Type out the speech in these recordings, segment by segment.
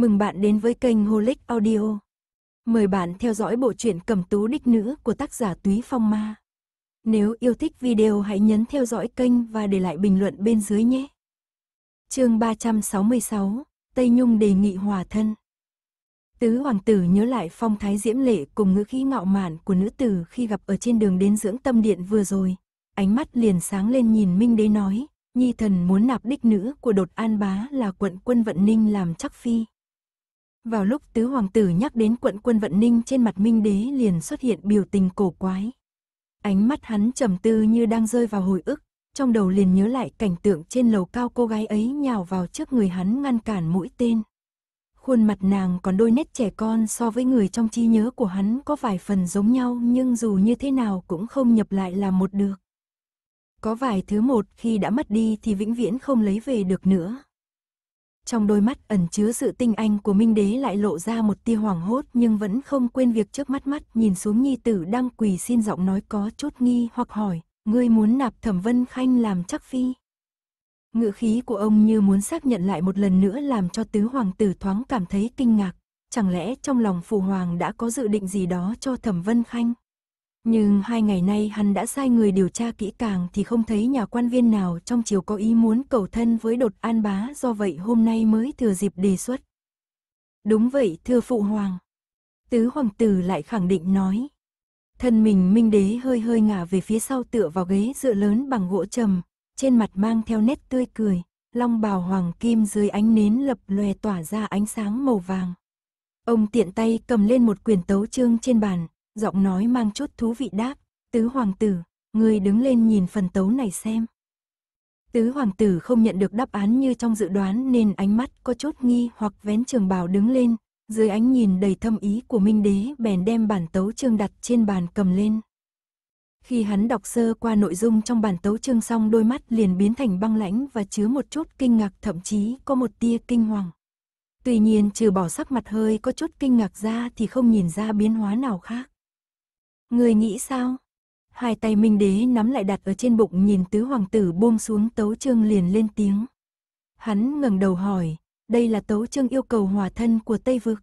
Mừng bạn đến với kênh Holic Audio. Mời bạn theo dõi bộ truyện Cẩm Tú Đích Nữ của tác giả Túy Phong Ma. Nếu yêu thích video hãy nhấn theo dõi kênh và để lại bình luận bên dưới nhé. Chương 366, Tây Nhung đề nghị hòa thân. Tứ hoàng tử nhớ lại phong thái diễm lệ cùng ngữ khí ngạo mạn của nữ tử khi gặp ở trên đường đến dưỡng tâm điện vừa rồi, ánh mắt liền sáng lên nhìn Minh Đế nói, Nhi thần muốn nạp đích nữ của đột an bá là quận quân vận ninh làm chắc phi, vào lúc tứ hoàng tử nhắc đến quận quân vận ninh trên mặt minh đế liền xuất hiện biểu tình cổ quái. Ánh mắt hắn trầm tư như đang rơi vào hồi ức, trong đầu liền nhớ lại cảnh tượng trên lầu cao cô gái ấy nhào vào trước người hắn ngăn cản mũi tên. Khuôn mặt nàng còn đôi nét trẻ con so với người trong trí nhớ của hắn có vài phần giống nhau nhưng dù như thế nào cũng không nhập lại là một được. Có vài thứ một khi đã mất đi thì vĩnh viễn không lấy về được nữa trong đôi mắt ẩn chứa sự tinh anh của Minh Đế lại lộ ra một tia hoảng hốt nhưng vẫn không quên việc trước mắt mắt nhìn xuống nhi tử đang quỳ xin giọng nói có chút nghi hoặc hỏi, ngươi muốn nạp thẩm vân khanh làm chắc phi. Ngữ khí của ông như muốn xác nhận lại một lần nữa làm cho tứ hoàng tử thoáng cảm thấy kinh ngạc, chẳng lẽ trong lòng phụ hoàng đã có dự định gì đó cho thẩm vân khanh. Nhưng hai ngày nay hắn đã sai người điều tra kỹ càng thì không thấy nhà quan viên nào trong chiều có ý muốn cầu thân với đột an bá do vậy hôm nay mới thừa dịp đề xuất. Đúng vậy thưa phụ hoàng. Tứ hoàng tử lại khẳng định nói. Thân mình minh đế hơi hơi ngả về phía sau tựa vào ghế dựa lớn bằng gỗ trầm, trên mặt mang theo nét tươi cười, long bào hoàng kim dưới ánh nến lập lòe tỏa ra ánh sáng màu vàng. Ông tiện tay cầm lên một quyển tấu chương trên bàn, giọng nói mang chút thú vị đáp, tứ hoàng tử, người đứng lên nhìn phần tấu này xem. Tứ hoàng tử không nhận được đáp án như trong dự đoán nên ánh mắt có chút nghi hoặc vén trường bào đứng lên, dưới ánh nhìn đầy thâm ý của Minh Đế bèn đem bản tấu trương đặt trên bàn cầm lên. Khi hắn đọc sơ qua nội dung trong bản tấu trương xong đôi mắt liền biến thành băng lãnh và chứa một chút kinh ngạc thậm chí có một tia kinh hoàng. Tuy nhiên trừ bỏ sắc mặt hơi có chút kinh ngạc ra thì không nhìn ra biến hóa nào khác. Người nghĩ sao? Hai tay Minh Đế nắm lại đặt ở trên bụng nhìn tứ hoàng tử buông xuống tấu chương liền lên tiếng. Hắn ngẩng đầu hỏi, đây là tấu chương yêu cầu hòa thân của Tây Vực.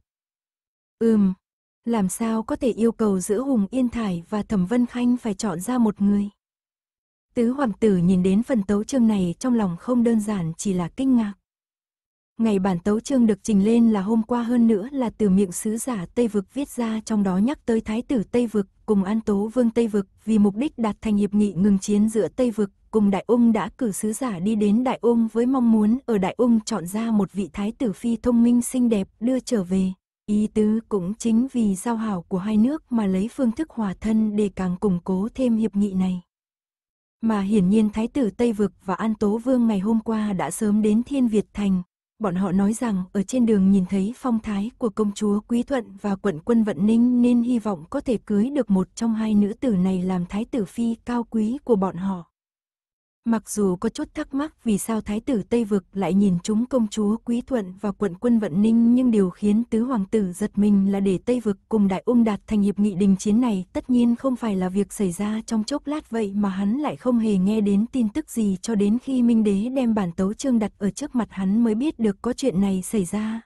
Ừm, làm sao có thể yêu cầu giữa Hùng Yên Thải và Thẩm Vân Khanh phải chọn ra một người? Tứ hoàng tử nhìn đến phần tấu chương này trong lòng không đơn giản chỉ là kinh ngạc. Ngày bản tấu chương được trình lên là hôm qua hơn nữa là từ miệng sứ giả Tây Vực viết ra trong đó nhắc tới Thái tử Tây Vực cùng An Tố Vương Tây Vực vì mục đích đạt thành hiệp nghị ngừng chiến giữa Tây Vực cùng Đại Ung đã cử sứ giả đi đến Đại Ung với mong muốn ở Đại Ung chọn ra một vị Thái tử Phi thông minh xinh đẹp đưa trở về. Ý tứ cũng chính vì giao hảo của hai nước mà lấy phương thức hòa thân để càng củng cố thêm hiệp nghị này. Mà hiển nhiên Thái tử Tây Vực và An Tố Vương ngày hôm qua đã sớm đến Thiên Việt Thành, bọn họ nói rằng ở trên đường nhìn thấy phong thái của công chúa Quý Thuận và quận quân Vận Ninh nên hy vọng có thể cưới được một trong hai nữ tử này làm thái tử phi cao quý của bọn họ. Mặc dù có chút thắc mắc vì sao thái tử Tây Vực lại nhìn chúng công chúa Quý Thuận và quận quân Vận Ninh nhưng điều khiến tứ hoàng tử giật mình là để Tây Vực cùng đại ung đạt thành hiệp nghị đình chiến này tất nhiên không phải là việc xảy ra trong chốc lát vậy mà hắn lại không hề nghe đến tin tức gì cho đến khi Minh Đế đem bản tấu trương đặt ở trước mặt hắn mới biết được có chuyện này xảy ra.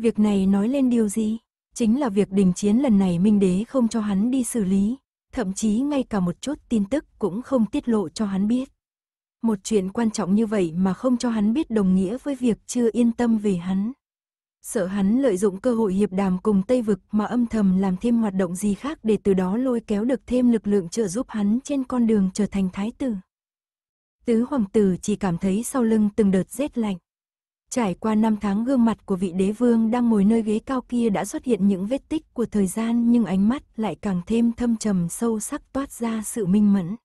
Việc này nói lên điều gì? Chính là việc đình chiến lần này Minh Đế không cho hắn đi xử lý, thậm chí ngay cả một chút tin tức cũng không tiết lộ cho hắn biết một chuyện quan trọng như vậy mà không cho hắn biết đồng nghĩa với việc chưa yên tâm về hắn. Sợ hắn lợi dụng cơ hội hiệp đàm cùng Tây Vực mà âm thầm làm thêm hoạt động gì khác để từ đó lôi kéo được thêm lực lượng trợ giúp hắn trên con đường trở thành thái tử. Tứ hoàng tử chỉ cảm thấy sau lưng từng đợt rét lạnh. Trải qua năm tháng gương mặt của vị đế vương đang ngồi nơi ghế cao kia đã xuất hiện những vết tích của thời gian nhưng ánh mắt lại càng thêm thâm trầm sâu sắc toát ra sự minh mẫn.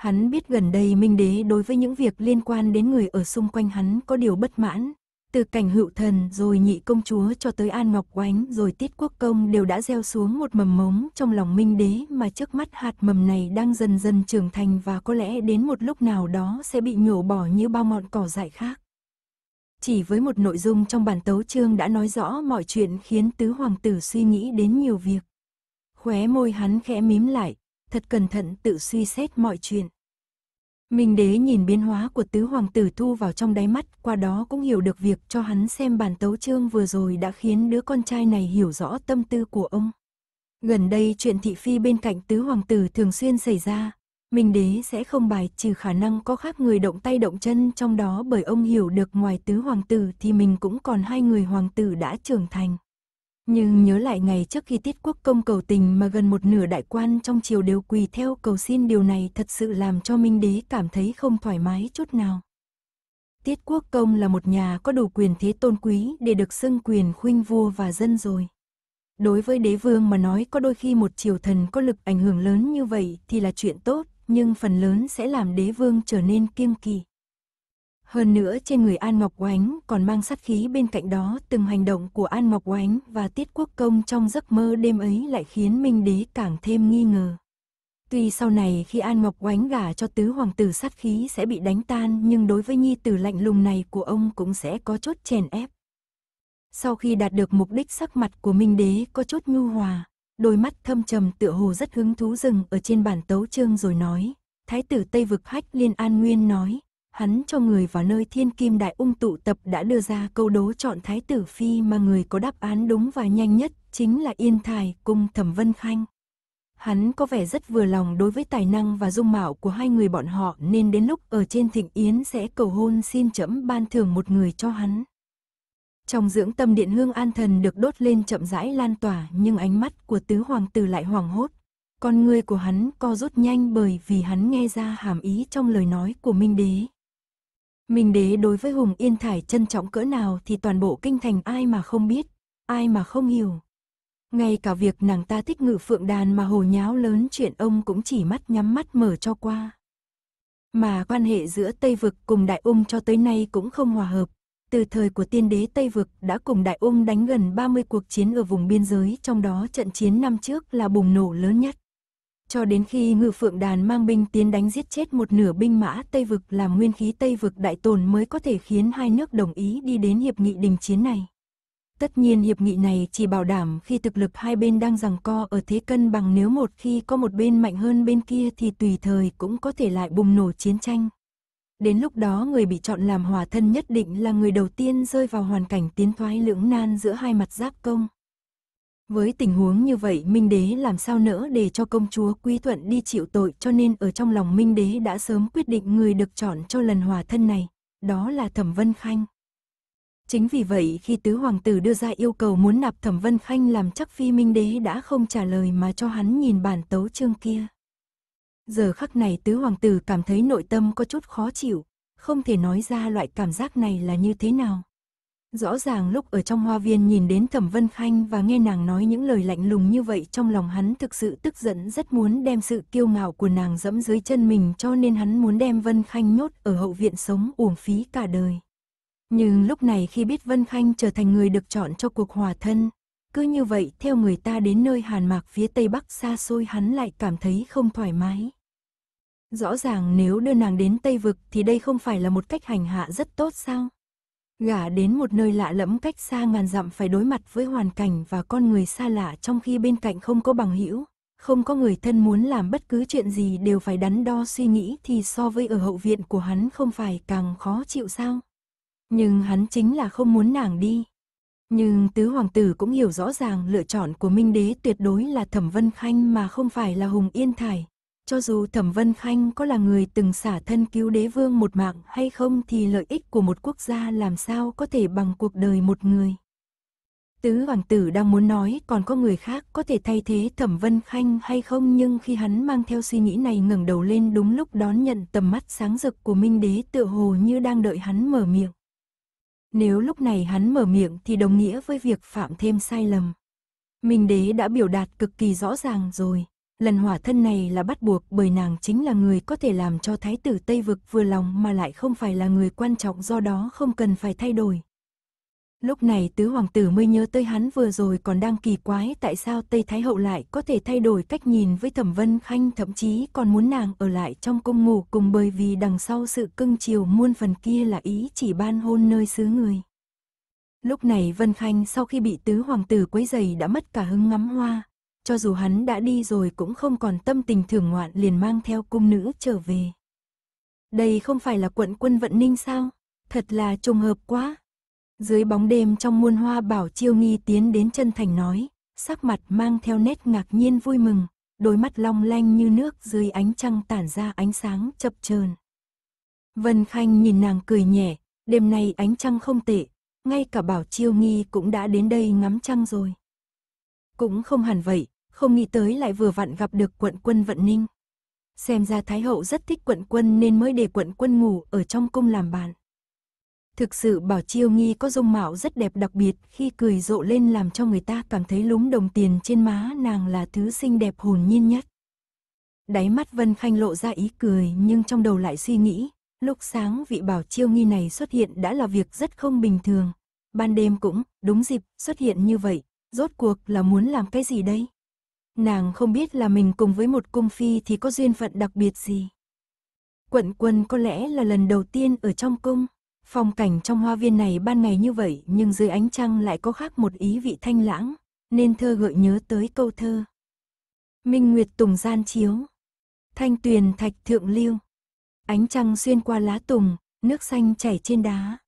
Hắn biết gần đây Minh Đế đối với những việc liên quan đến người ở xung quanh hắn có điều bất mãn. Từ cảnh hữu thần rồi nhị công chúa cho tới An Ngọc Oánh rồi Tiết Quốc Công đều đã gieo xuống một mầm mống trong lòng Minh Đế mà trước mắt hạt mầm này đang dần dần trưởng thành và có lẽ đến một lúc nào đó sẽ bị nhổ bỏ như bao mọn cỏ dại khác. Chỉ với một nội dung trong bản tấu chương đã nói rõ mọi chuyện khiến tứ hoàng tử suy nghĩ đến nhiều việc. Khóe môi hắn khẽ mím lại, thật cẩn thận tự suy xét mọi chuyện. Minh đế nhìn biến hóa của tứ hoàng tử thu vào trong đáy mắt, qua đó cũng hiểu được việc cho hắn xem bản tấu chương vừa rồi đã khiến đứa con trai này hiểu rõ tâm tư của ông. Gần đây chuyện thị phi bên cạnh tứ hoàng tử thường xuyên xảy ra, Minh đế sẽ không bài trừ khả năng có khác người động tay động chân trong đó bởi ông hiểu được ngoài tứ hoàng tử thì mình cũng còn hai người hoàng tử đã trưởng thành. Nhưng nhớ lại ngày trước khi tiết quốc công cầu tình mà gần một nửa đại quan trong triều đều quỳ theo cầu xin điều này thật sự làm cho Minh Đế cảm thấy không thoải mái chút nào. Tiết quốc công là một nhà có đủ quyền thế tôn quý để được xưng quyền khuynh vua và dân rồi. Đối với đế vương mà nói có đôi khi một triều thần có lực ảnh hưởng lớn như vậy thì là chuyện tốt, nhưng phần lớn sẽ làm đế vương trở nên kiêng kỳ. Hơn nữa trên người An Ngọc Oánh còn mang sát khí bên cạnh đó từng hành động của An Ngọc Oánh và Tiết Quốc Công trong giấc mơ đêm ấy lại khiến Minh Đế càng thêm nghi ngờ. Tuy sau này khi An Ngọc Oánh gả cho tứ hoàng tử sát khí sẽ bị đánh tan nhưng đối với nhi tử lạnh lùng này của ông cũng sẽ có chốt chèn ép. Sau khi đạt được mục đích sắc mặt của Minh Đế có chút nhu hòa, đôi mắt thâm trầm tựa hồ rất hứng thú dừng ở trên bản tấu chương rồi nói. Thái tử Tây Vực Hách Liên An Nguyên nói, hắn cho người vào nơi thiên kim đại ung tụ tập đã đưa ra câu đố chọn thái tử phi mà người có đáp án đúng và nhanh nhất chính là Yên thài cung Thẩm Vân Khanh. Hắn có vẻ rất vừa lòng đối với tài năng và dung mạo của hai người bọn họ nên đến lúc ở trên thịnh yến sẽ cầu hôn xin chấm ban thưởng một người cho hắn. Trong dưỡng tâm điện hương an thần được đốt lên chậm rãi lan tỏa nhưng ánh mắt của tứ hoàng tử lại hoàng hốt. Con người của hắn co rút nhanh bởi vì hắn nghe ra hàm ý trong lời nói của Minh Đế. Minh đế đối với Hùng Yên Thải trân trọng cỡ nào thì toàn bộ kinh thành ai mà không biết, ai mà không hiểu. Ngay cả việc nàng ta thích ngự phượng đàn mà hồ nháo lớn chuyện ông cũng chỉ mắt nhắm mắt mở cho qua. Mà quan hệ giữa Tây Vực cùng Đại Ung cho tới nay cũng không hòa hợp. Từ thời của tiên đế Tây Vực đã cùng Đại Ung đánh gần 30 cuộc chiến ở vùng biên giới trong đó trận chiến năm trước là bùng nổ lớn nhất. Cho đến khi ngự phượng đàn mang binh tiến đánh giết chết một nửa binh mã Tây Vực làm nguyên khí Tây Vực đại tồn mới có thể khiến hai nước đồng ý đi đến hiệp nghị đình chiến này. Tất nhiên hiệp nghị này chỉ bảo đảm khi thực lực hai bên đang giằng co ở thế cân bằng nếu một khi có một bên mạnh hơn bên kia thì tùy thời cũng có thể lại bùng nổ chiến tranh. Đến lúc đó người bị chọn làm hòa thân nhất định là người đầu tiên rơi vào hoàn cảnh tiến thoái lưỡng nan giữa hai mặt giáp công. Với tình huống như vậy Minh Đế làm sao nỡ để cho công chúa Quý Thuận đi chịu tội cho nên ở trong lòng Minh Đế đã sớm quyết định người được chọn cho lần hòa thân này, đó là Thẩm Vân Khanh. Chính vì vậy khi tứ hoàng tử đưa ra yêu cầu muốn nạp Thẩm Vân Khanh làm chắc phi Minh Đế đã không trả lời mà cho hắn nhìn bản tấu chương kia. Giờ khắc này tứ hoàng tử cảm thấy nội tâm có chút khó chịu, không thể nói ra loại cảm giác này là như thế nào. Rõ ràng lúc ở trong hoa viên nhìn đến Thẩm Vân Khanh và nghe nàng nói những lời lạnh lùng như vậy trong lòng hắn thực sự tức giận rất muốn đem sự kiêu ngạo của nàng dẫm dưới chân mình cho nên hắn muốn đem Vân Khanh nhốt ở hậu viện sống uổng phí cả đời. Nhưng lúc này khi biết Vân Khanh trở thành người được chọn cho cuộc hòa thân, cứ như vậy theo người ta đến nơi hàn mạc phía tây bắc xa xôi hắn lại cảm thấy không thoải mái. Rõ ràng nếu đưa nàng đến Tây Vực thì đây không phải là một cách hành hạ rất tốt sao? Gả đến một nơi lạ lẫm cách xa ngàn dặm phải đối mặt với hoàn cảnh và con người xa lạ trong khi bên cạnh không có bằng hữu, không có người thân muốn làm bất cứ chuyện gì đều phải đắn đo suy nghĩ thì so với ở hậu viện của hắn không phải càng khó chịu sao. Nhưng hắn chính là không muốn nàng đi. Nhưng tứ hoàng tử cũng hiểu rõ ràng lựa chọn của Minh Đế tuyệt đối là Thẩm Vân Khanh mà không phải là Hùng Yên Thải, cho dù Thẩm Vân Khanh có là người từng xả thân cứu đế vương một mạng hay không thì lợi ích của một quốc gia làm sao có thể bằng cuộc đời một người. Tứ hoàng tử đang muốn nói còn có người khác có thể thay thế Thẩm Vân Khanh hay không nhưng khi hắn mang theo suy nghĩ này ngẩng đầu lên đúng lúc đón nhận tầm mắt sáng rực của Minh Đế tựa hồ như đang đợi hắn mở miệng. Nếu lúc này hắn mở miệng thì đồng nghĩa với việc phạm thêm sai lầm. Minh Đế đã biểu đạt cực kỳ rõ ràng rồi lần hỏa thân này là bắt buộc bởi nàng chính là người có thể làm cho thái tử Tây Vực vừa lòng mà lại không phải là người quan trọng do đó không cần phải thay đổi. Lúc này tứ hoàng tử mới nhớ tới hắn vừa rồi còn đang kỳ quái tại sao Tây Thái Hậu lại có thể thay đổi cách nhìn với Thẩm Vân Khanh thậm chí còn muốn nàng ở lại trong cung ngủ cùng bởi vì đằng sau sự cưng chiều muôn phần kia là ý chỉ ban hôn nơi xứ người. Lúc này Vân Khanh sau khi bị tứ hoàng tử quấy giày đã mất cả hứng ngắm hoa, cho dù hắn đã đi rồi cũng không còn tâm tình thưởng ngoạn liền mang theo cung nữ trở về. Đây không phải là quận quân vận ninh sao? Thật là trùng hợp quá. Dưới bóng đêm trong muôn hoa bảo chiêu nghi tiến đến chân thành nói, sắc mặt mang theo nét ngạc nhiên vui mừng, đôi mắt long lanh như nước dưới ánh trăng tản ra ánh sáng chập chờn. Vân Khanh nhìn nàng cười nhẹ, đêm nay ánh trăng không tệ, ngay cả bảo chiêu nghi cũng đã đến đây ngắm trăng rồi. Cũng không hẳn vậy, không nghĩ tới lại vừa vặn gặp được quận quân vận ninh. Xem ra Thái Hậu rất thích quận quân nên mới để quận quân ngủ ở trong cung làm bạn. Thực sự Bảo Chiêu Nghi có dung mạo rất đẹp đặc biệt khi cười rộ lên làm cho người ta cảm thấy lúng đồng tiền trên má nàng là thứ xinh đẹp hồn nhiên nhất. Đáy mắt Vân Khanh lộ ra ý cười nhưng trong đầu lại suy nghĩ, lúc sáng vị Bảo Chiêu Nghi này xuất hiện đã là việc rất không bình thường. Ban đêm cũng, đúng dịp, xuất hiện như vậy, rốt cuộc là muốn làm cái gì đây? Nàng không biết là mình cùng với một cung phi thì có duyên phận đặc biệt gì. Quận quân có lẽ là lần đầu tiên ở trong cung. Phong cảnh trong hoa viên này ban ngày như vậy nhưng dưới ánh trăng lại có khác một ý vị thanh lãng, nên thơ gợi nhớ tới câu thơ. Minh Nguyệt Tùng gian chiếu, thanh tuyền thạch thượng Liêu. ánh trăng xuyên qua lá tùng, nước xanh chảy trên đá.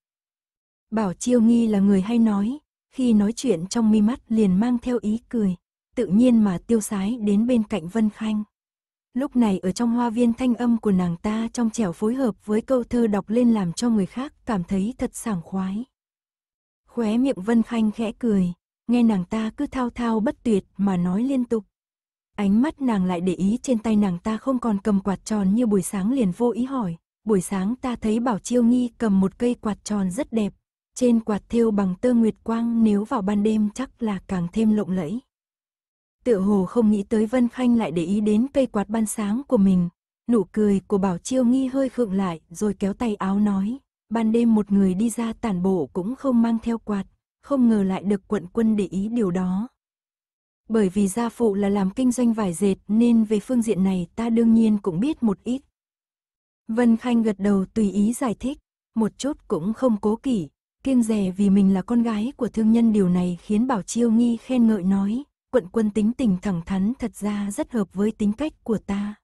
Bảo Chiêu Nghi là người hay nói, khi nói chuyện trong mi mắt liền mang theo ý cười, tự nhiên mà tiêu sái đến bên cạnh Vân Khanh. Lúc này ở trong hoa viên thanh âm của nàng ta trong trẻo phối hợp với câu thơ đọc lên làm cho người khác cảm thấy thật sảng khoái. Khóe miệng Vân Khanh khẽ cười, nghe nàng ta cứ thao thao bất tuyệt mà nói liên tục. Ánh mắt nàng lại để ý trên tay nàng ta không còn cầm quạt tròn như buổi sáng liền vô ý hỏi. Buổi sáng ta thấy Bảo Chiêu Nghi cầm một cây quạt tròn rất đẹp, trên quạt thêu bằng tơ nguyệt quang nếu vào ban đêm chắc là càng thêm lộng lẫy. Tựa hồ không nghĩ tới Vân Khanh lại để ý đến cây quạt ban sáng của mình, nụ cười của Bảo Chiêu Nghi hơi khựng lại rồi kéo tay áo nói, ban đêm một người đi ra tản bộ cũng không mang theo quạt, không ngờ lại được quận quân để ý điều đó. Bởi vì gia phụ là làm kinh doanh vải dệt nên về phương diện này ta đương nhiên cũng biết một ít. Vân Khanh gật đầu tùy ý giải thích, một chút cũng không cố kỵ, Kiêng rẻ vì mình là con gái của thương nhân điều này khiến Bảo Chiêu Nghi khen ngợi nói, quận quân tính tình thẳng thắn thật ra rất hợp với tính cách của ta.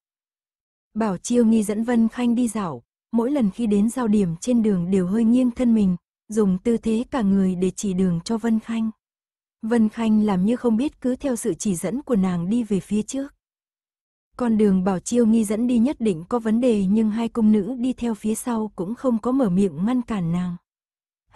Bảo Chiêu Nghi dẫn Vân Khanh đi dạo, mỗi lần khi đến giao điểm trên đường đều hơi nghiêng thân mình, dùng tư thế cả người để chỉ đường cho Vân Khanh. Vân Khanh làm như không biết cứ theo sự chỉ dẫn của nàng đi về phía trước. Con đường Bảo Chiêu Nghi dẫn đi nhất định có vấn đề nhưng hai cung nữ đi theo phía sau cũng không có mở miệng ngăn cản nàng.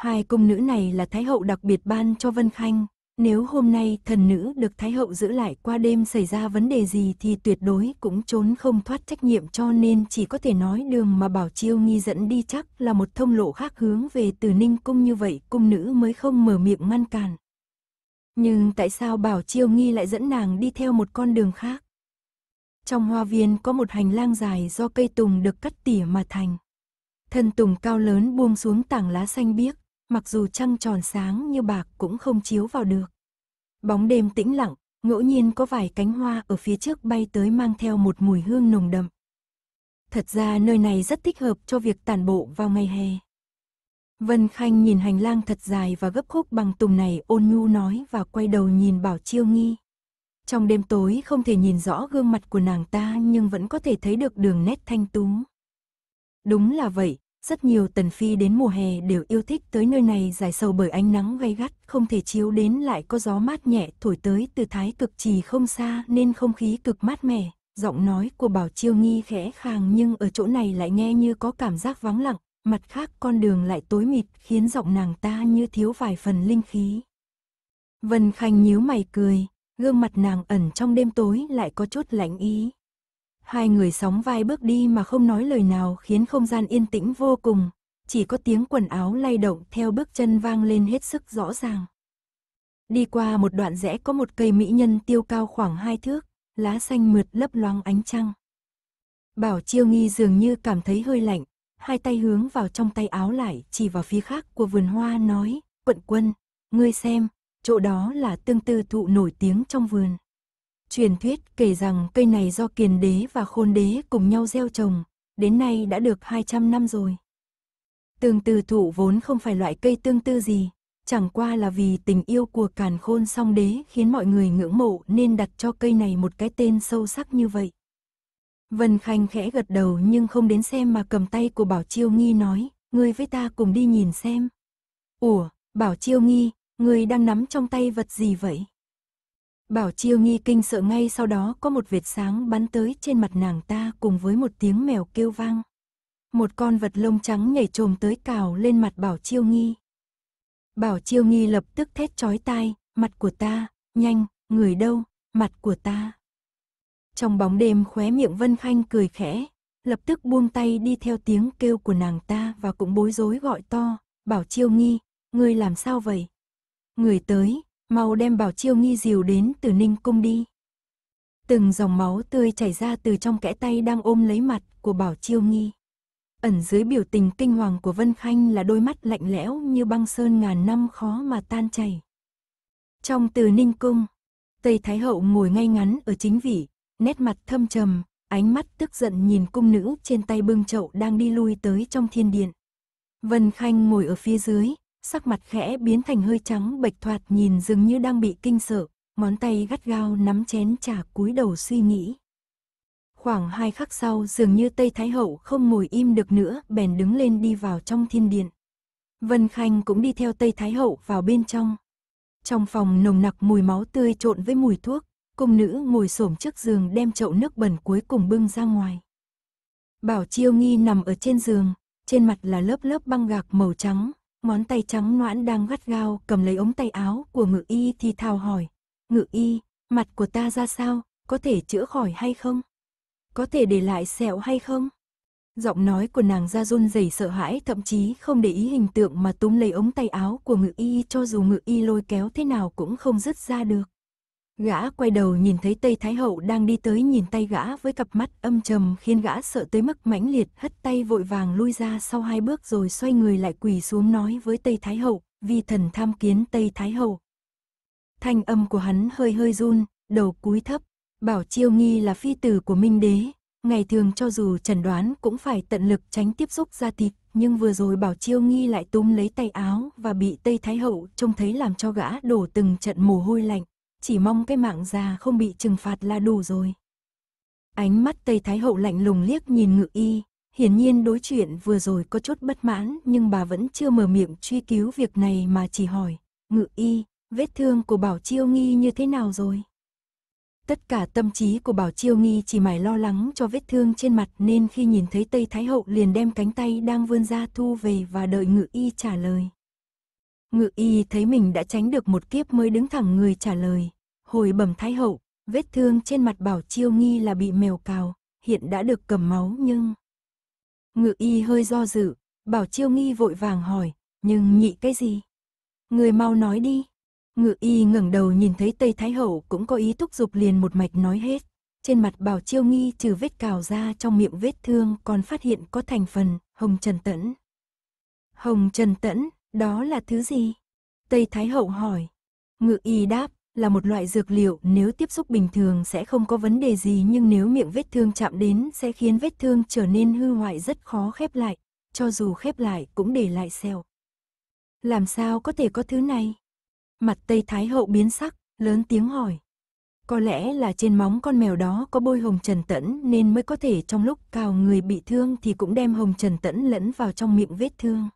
Hai cung nữ này là Thái hậu đặc biệt ban cho Vân Khanh. Nếu hôm nay thần nữ được Thái hậu giữ lại qua đêm xảy ra vấn đề gì thì tuyệt đối cũng trốn không thoát trách nhiệm cho nên chỉ có thể nói đường mà Bảo Chiêu Nghi dẫn đi chắc là một thông lộ khác hướng về từ Ninh Cung như vậy cung nữ mới không mở miệng ngăn cản. Nhưng tại sao Bảo Chiêu Nghi lại dẫn nàng đi theo một con đường khác? Trong hoa viên có một hành lang dài do cây tùng được cắt tỉa mà thành. Thân tùng cao lớn buông xuống tảng lá xanh biếc, mặc dù trăng tròn sáng như bạc cũng không chiếu vào được. Bóng đêm tĩnh lặng, ngẫu nhiên có vài cánh hoa ở phía trước bay tới mang theo một mùi hương nồng đậm. Thật ra nơi này rất thích hợp cho việc tản bộ vào ngày hè. Vân Khanh nhìn hành lang thật dài và gấp khúc bằng tùng này ôn nhu nói và quay đầu nhìn Bảo Chiêu Nghi. Trong đêm tối không thể nhìn rõ gương mặt của nàng ta nhưng vẫn có thể thấy được đường nét thanh tú. Đúng là vậy, rất nhiều tần phi đến mùa hè đều yêu thích tới nơi này dài sầu bởi ánh nắng gay gắt, không thể chiếu đến lại có gió mát nhẹ thổi tới từ thái cực trì không xa nên không khí cực mát mẻ. Giọng nói của Bảo Chiêu Nghi khẽ khàng nhưng ở chỗ này lại nghe như có cảm giác vắng lặng, mặt khác con đường lại tối mịt khiến giọng nàng ta như thiếu vài phần linh khí. Vân Khanh nhíu mày cười, gương mặt nàng ẩn trong đêm tối lại có chút lạnh ý. Hai người sóng vai bước đi mà không nói lời nào khiến không gian yên tĩnh vô cùng, chỉ có tiếng quần áo lay động theo bước chân vang lên hết sức rõ ràng. Đi qua một đoạn rẽ có một cây mỹ nhân tiêu cao khoảng hai thước, lá xanh mượt lấp loang ánh trăng. Bảo Chiêu Nghi dường như cảm thấy hơi lạnh, hai tay hướng vào trong tay áo lại chỉ vào phía khác của vườn hoa nói, quận quân, ngươi xem, chỗ đó là tương tư thụ nổi tiếng trong vườn. Truyền thuyết kể rằng cây này do kiền đế và khôn đế cùng nhau gieo trồng, đến nay đã được 200 năm rồi. Tương tư thụ vốn không phải loại cây tương tư gì, chẳng qua là vì tình yêu của càn khôn song đế khiến mọi người ngưỡng mộ nên đặt cho cây này một cái tên sâu sắc như vậy. Vân Khanh khẽ gật đầu nhưng không đến xem mà cầm tay của Bảo Chiêu Nghi nói, ngươi với ta cùng đi nhìn xem. Ủa, Bảo Chiêu Nghi, ngươi đang nắm trong tay vật gì vậy? Bảo Chiêu Nghi kinh sợ ngay sau đó có một vệt sáng bắn tới trên mặt nàng ta cùng với một tiếng mèo kêu vang. Một con vật lông trắng nhảy trồm tới cào lên mặt Bảo Chiêu Nghi. Bảo Chiêu Nghi lập tức thét chói tai, mặt của ta, nhanh, người đâu, mặt của ta. Trong bóng đêm khóe miệng Vân Khanh cười khẽ, lập tức buông tay đi theo tiếng kêu của nàng ta và cũng bối rối gọi to, Bảo Chiêu Nghi, ngươi làm sao vậy? Người tới, mau đem bảo chiêu nghi dìu đến từ ninh cung đi. Từng dòng máu tươi chảy ra từ trong kẽ tay đang ôm lấy mặt của bảo chiêu nghi. Ẩn dưới biểu tình kinh hoàng của Vân Khanh là đôi mắt lạnh lẽo như băng sơn ngàn năm khó mà tan chảy. Trong từ ninh cung, Tây Thái Hậu ngồi ngay ngắn ở chính vị, nét mặt thâm trầm, ánh mắt tức giận nhìn cung nữ trên tay bưng chậu đang đi lui tới trong thiên điện. Vân Khanh ngồi ở phía dưới, sắc mặt khẽ biến thành hơi trắng bệch thoạt nhìn dường như đang bị kinh sợ, món tay gắt gao nắm chén trà cúi đầu suy nghĩ. Khoảng hai khắc sau dường như Tây Thái Hậu không ngồi im được nữa bèn đứng lên đi vào trong thiên điện. Vân Khanh cũng đi theo Tây Thái Hậu vào bên trong. Trong phòng nồng nặc mùi máu tươi trộn với mùi thuốc, cung nữ ngồi xổm trước giường đem chậu nước bẩn cuối cùng bưng ra ngoài. Bảo Chiêu Nghi nằm ở trên giường, trên mặt là lớp lớp băng gạc màu trắng, món tay trắng noãn đang gắt gao cầm lấy ống tay áo của ngự y thì thào hỏi. Ngự y, mặt của ta ra sao, có thể chữa khỏi hay không? Có thể để lại sẹo hay không? Giọng nói của nàng ra run rẩy sợ hãi thậm chí không để ý hình tượng mà túm lấy ống tay áo của ngự y cho dù ngự y lôi kéo thế nào cũng không dứt ra được. Gã quay đầu nhìn thấy Tây Thái Hậu đang đi tới nhìn tay gã với cặp mắt âm trầm khiến gã sợ tới mức mãnh liệt hất tay vội vàng lui ra sau hai bước rồi xoay người lại quỳ xuống nói với Tây Thái Hậu, vi thần tham kiến Tây Thái Hậu. Thanh âm của hắn hơi hơi run, đầu cúi thấp, bảo chiêu nghi là phi tử của Minh Đế. Ngày thường cho dù trần đoán cũng phải tận lực tránh tiếp xúc ra thịt, nhưng vừa rồi bảo chiêu nghi lại túm lấy tay áo và bị Tây Thái Hậu trông thấy làm cho gã đổ từng trận mồ hôi lạnh chỉ mong cái mạng già không bị trừng phạt là đủ rồi. Ánh mắt Tây Thái Hậu lạnh lùng liếc nhìn ngự y, hiển nhiên đối chuyện vừa rồi có chút bất mãn nhưng bà vẫn chưa mở miệng truy cứu việc này mà chỉ hỏi, ngự y, vết thương của Bảo Chiêu Nghi như thế nào rồi? Tất cả tâm trí của Bảo Chiêu Nghi chỉ mải lo lắng cho vết thương trên mặt nên khi nhìn thấy Tây Thái Hậu liền đem cánh tay đang vươn ra thu về và đợi ngự y trả lời. Ngự y thấy mình đã tránh được một kiếp mới đứng thẳng người trả lời. Hồi bẩm thái hậu, vết thương trên mặt bảo chiêu nghi là bị mèo cào, hiện đã được cầm máu nhưng... Ngự y hơi do dự, bảo chiêu nghi vội vàng hỏi, nhưng nhị cái gì? Người mau nói đi. Ngự y ngẩng đầu nhìn thấy Tây Thái Hậu cũng có ý thúc giục liền một mạch nói hết. Trên mặt bảo chiêu nghi trừ vết cào ra trong miệng vết thương còn phát hiện có thành phần hồng trần tẫn. Hồng trần tẫn, đó là thứ gì? Tây Thái Hậu hỏi. Ngự y đáp, là một loại dược liệu nếu tiếp xúc bình thường sẽ không có vấn đề gì nhưng nếu miệng vết thương chạm đến sẽ khiến vết thương trở nên hư hoại rất khó khép lại, cho dù khép lại cũng để lại sẹo. Làm sao có thể có thứ này? Mặt Tây Thái Hậu biến sắc, lớn tiếng hỏi. Có lẽ là trên móng con mèo đó có bôi hồng trần tẫn nên mới có thể trong lúc cào người bị thương thì cũng đem hồng trần tẫn lẫn vào trong miệng vết thương.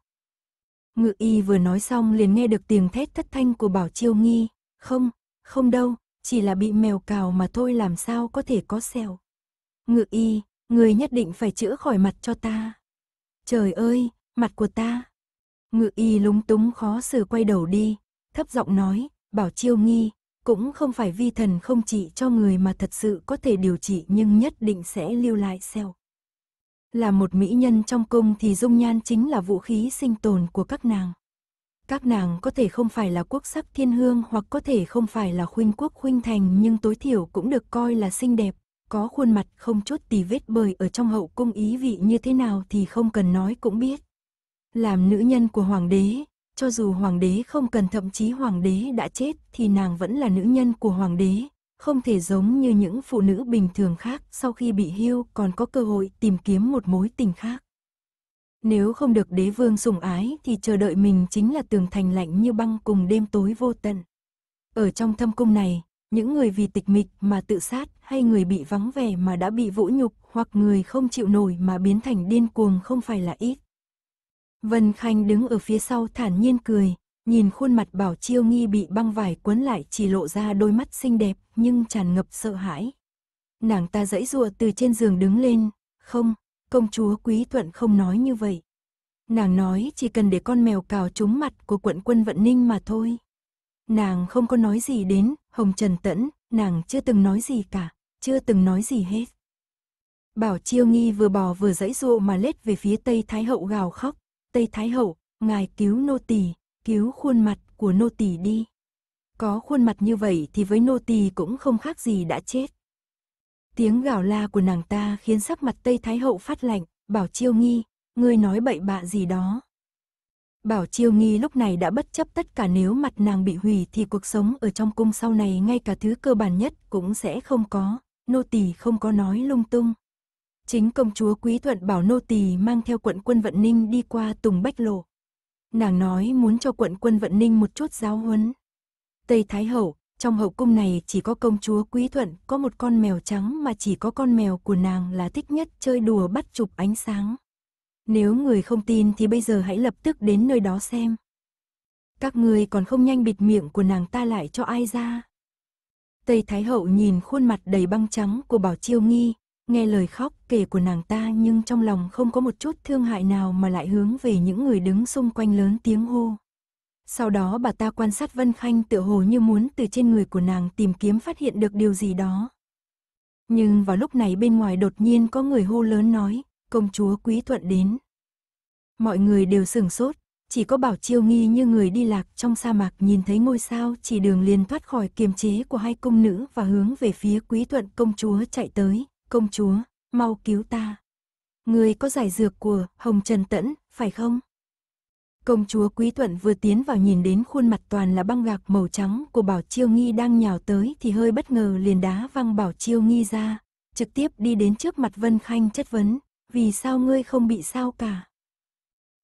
Ngự y vừa nói xong liền nghe được tiếng thét thất thanh của Bảo Chiêu Nghi. Không, không đâu, chỉ là bị mèo cào mà thôi làm sao có thể có sẹo. Ngự y, người nhất định phải chữa khỏi mặt cho ta. Trời ơi, mặt của ta. Ngự y lúng túng khó xử quay đầu đi, thấp giọng nói, Bảo Chiêu Nghi, cũng không phải vi thần không trị cho người mà thật sự có thể điều trị nhưng nhất định sẽ lưu lại sẹo. Là một mỹ nhân trong cung thì dung nhan chính là vũ khí sinh tồn của các nàng. Các nàng có thể không phải là quốc sắc thiên hương hoặc có thể không phải là khuynh quốc khuynh thành nhưng tối thiểu cũng được coi là xinh đẹp, có khuôn mặt không chút tì vết bời ở trong hậu cung ý vị như thế nào thì không cần nói cũng biết. Làm nữ nhân của hoàng đế, cho dù hoàng đế không cần thậm chí hoàng đế đã chết thì nàng vẫn là nữ nhân của hoàng đế, không thể giống như những phụ nữ bình thường khác sau khi bị hưu còn có cơ hội tìm kiếm một mối tình khác. Nếu không được đế vương sủng ái thì chờ đợi mình chính là tường thành lạnh như băng cùng đêm tối vô tận. Ở trong thâm cung này, những người vì tịch mịch mà tự sát hay người bị vắng vẻ mà đã bị vũ nhục hoặc người không chịu nổi mà biến thành điên cuồng không phải là ít. Vân Khanh đứng ở phía sau thản nhiên cười, nhìn khuôn mặt Bảo Chiêu Nghi bị băng vải quấn lại chỉ lộ ra đôi mắt xinh đẹp nhưng tràn ngập sợ hãi. Nàng ta dãy rùa từ trên giường đứng lên, không, công chúa Quý Thuận không nói như vậy. Nàng nói chỉ cần để con mèo cào trúng mặt của quận quân Vận Ninh mà thôi. Nàng không có nói gì đến, Hồng Trần Tẫn, nàng chưa từng nói gì cả, chưa từng nói gì hết. Bảo Chiêu Nghi vừa bò vừa dãy dụa mà lết về phía Tây Thái Hậu gào khóc. Tây Thái Hậu, ngài cứu nô tỳ Cứu khuôn mặt của nô tỳ đi. Có khuôn mặt như vậy thì với nô tỳ cũng không khác gì đã chết. Tiếng gào la của nàng ta khiến sắc mặt Tây Thái Hậu phát lạnh, bảo chiêu nghi, ngươi nói bậy bạ gì đó. Bảo chiêu nghi lúc này đã bất chấp tất cả nếu mặt nàng bị hủy thì cuộc sống ở trong cung sau này ngay cả thứ cơ bản nhất cũng sẽ không có, nô tỳ không có nói lung tung. Chính công chúa Quý Thuận bảo nô tỳ mang theo quận quân Vận Ninh đi qua Tùng Bách Lộ, nàng nói muốn cho quận quân vận ninh một chút giáo huấn. Tây Thái Hậu, trong hậu cung này chỉ có công chúa Quý Thuận có một con mèo trắng mà chỉ có con mèo của nàng là thích nhất chơi đùa bắt chụp ánh sáng. Nếu người không tin thì bây giờ hãy lập tức đến nơi đó xem. Các người còn không nhanh bịt miệng của nàng ta lại cho ai ra. Tây Thái Hậu nhìn khuôn mặt đầy băng trắng của Bảo Chiêu Nghi, nghe lời khóc kể của nàng ta nhưng trong lòng không có một chút thương hại nào mà lại hướng về những người đứng xung quanh lớn tiếng hô. Sau đó bà ta quan sát Vân Khanh tựa hồ như muốn từ trên người của nàng tìm kiếm phát hiện được điều gì đó. Nhưng vào lúc này bên ngoài đột nhiên có người hô lớn nói, công chúa quý thuận đến. Mọi người đều sửng sốt, chỉ có bảo chiêu nghi như người đi lạc trong sa mạc nhìn thấy ngôi sao chỉ đường liền thoát khỏi kiềm chế của hai công nữ và hướng về phía quý thuận công chúa chạy tới công chúa, mau cứu ta. Người có giải dược của Hồng Trần Tẫn, phải không? Công chúa Quý Thuận vừa tiến vào nhìn đến khuôn mặt toàn là băng gạc màu trắng của Bảo Chiêu Nghi đang nhào tới thì hơi bất ngờ liền đá văng Bảo Chiêu Nghi ra, trực tiếp đi đến trước mặt Vân Khanh chất vấn, vì sao ngươi không bị sao cả?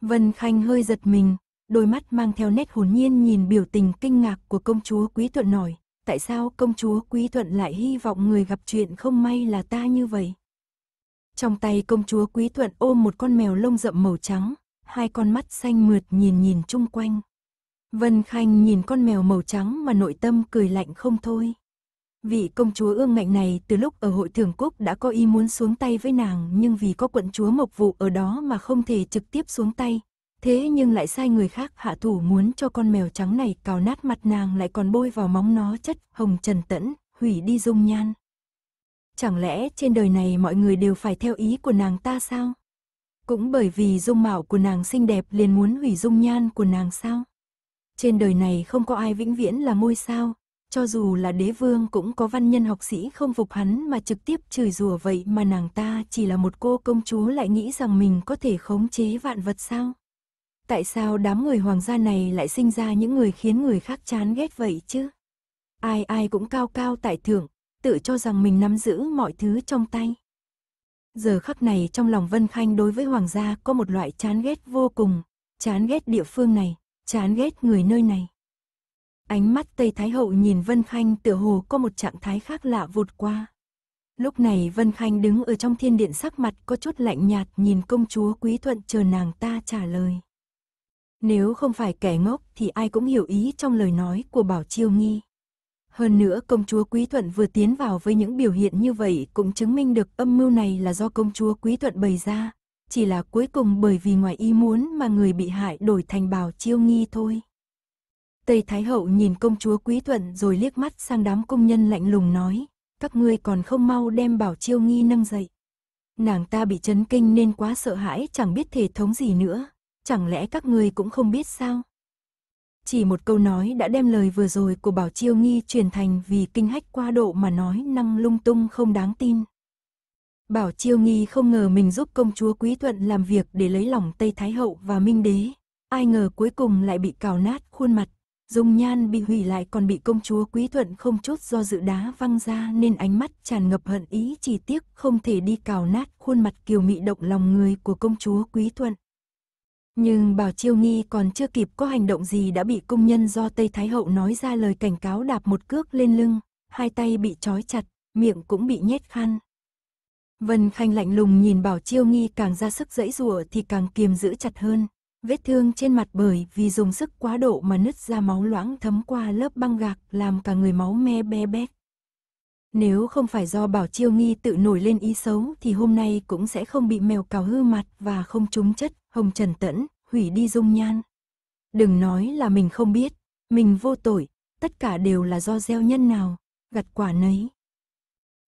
Vân Khanh hơi giật mình, đôi mắt mang theo nét hồn nhiên nhìn biểu tình kinh ngạc của công chúa Quý Thuận nổi, tại sao công chúa Quý Thuận lại hy vọng người gặp chuyện không may là ta như vậy? Trong tay công chúa Quý Thuận ôm một con mèo lông rậm màu trắng, hai con mắt xanh mượt nhìn nhìn chung quanh. Vân Khanh nhìn con mèo màu trắng mà nội tâm cười lạnh không thôi. Vị công chúa ương ngạnh này từ lúc ở hội thường quốc đã có ý muốn xuống tay với nàng nhưng vì có quận chúa mộc vụ ở đó mà không thể trực tiếp xuống tay, thế nhưng lại sai người khác hạ thủ muốn cho con mèo trắng này cào nát mặt nàng lại còn bôi vào móng nó chất hồng trần tẫn, hủy đi dung nhan. Chẳng lẽ trên đời này mọi người đều phải theo ý của nàng ta sao? Cũng bởi vì dung mạo của nàng xinh đẹp liền muốn hủy dung nhan của nàng sao? Trên đời này không có ai vĩnh viễn là môi sao, cho dù là đế vương cũng có văn nhân học sĩ không phục hắn mà trực tiếp chửi rủa vậy mà nàng ta chỉ là một cô công chúa lại nghĩ rằng mình có thể khống chế vạn vật sao? Tại sao đám người hoàng gia này lại sinh ra những người khiến người khác chán ghét vậy chứ? Ai ai cũng cao cao tại thượng, tự cho rằng mình nắm giữ mọi thứ trong tay. Giờ khắc này trong lòng Vân Khanh đối với hoàng gia có một loại chán ghét vô cùng, chán ghét địa phương này, chán ghét người nơi này. Ánh mắt Tây Thái Hậu nhìn Vân Khanh tựa hồ có một trạng thái khác lạ vụt qua. Lúc này Vân Khanh đứng ở trong thiên điện sắc mặt có chút lạnh nhạt nhìn công chúa Quý Thuận chờ nàng ta trả lời. Nếu không phải kẻ ngốc thì ai cũng hiểu ý trong lời nói của Bảo Chiêu Nghi. Hơn nữa công chúa Quý Thuận vừa tiến vào với những biểu hiện như vậy cũng chứng minh được âm mưu này là do công chúa Quý Thuận bày ra. Chỉ là cuối cùng bởi vì ngoài ý muốn mà người bị hại đổi thành Bảo Chiêu Nghi thôi. Tây Thái Hậu nhìn công chúa Quý Thuận rồi liếc mắt sang đám công nhân lạnh lùng nói, các ngươi còn không mau đem Bảo Chiêu Nghi nâng dậy. Nàng ta bị chấn kinh nên quá sợ hãi chẳng biết thể thống gì nữa, chẳng lẽ các người cũng không biết sao? Chỉ một câu nói đã đem lời vừa rồi của Bảo Chiêu Nghi truyền thành vì kinh hách qua độ mà nói năng lung tung không đáng tin. Bảo Chiêu Nghi không ngờ mình giúp công chúa Quý Thuận làm việc để lấy lòng Tây Thái Hậu và Minh Đế. Ai ngờ cuối cùng lại bị cào nát khuôn mặt, dung nhan bị hủy lại còn bị công chúa Quý Thuận không chút do dự đá văng ra nên ánh mắt tràn ngập hận ý chỉ tiếc không thể đi cào nát khuôn mặt kiều mị động lòng người của công chúa Quý Thuận. Nhưng Bảo Chiêu Nghi còn chưa kịp có hành động gì đã bị công nhân do Tây Thái Hậu nói ra lời cảnh cáo đạp một cước lên lưng, hai tay bị trói chặt, miệng cũng bị nhét khăn. Vân Khanh lạnh lùng nhìn Bảo Chiêu Nghi càng ra sức dẫy rùa thì càng kiềm giữ chặt hơn, vết thương trên mặt bởi vì dùng sức quá độ mà nứt ra máu loãng thấm qua lớp băng gạc làm cả người máu me be bét. Nếu không phải do Bảo Chiêu Nghi tự nổi lên ý xấu thì hôm nay cũng sẽ không bị mèo cào hư mặt và không trúng chất Hồng Trần Tẫn, hủy đi dung nhan. Đừng nói là mình không biết, mình vô tội, tất cả đều là do gieo nhân nào, gặt quả nấy.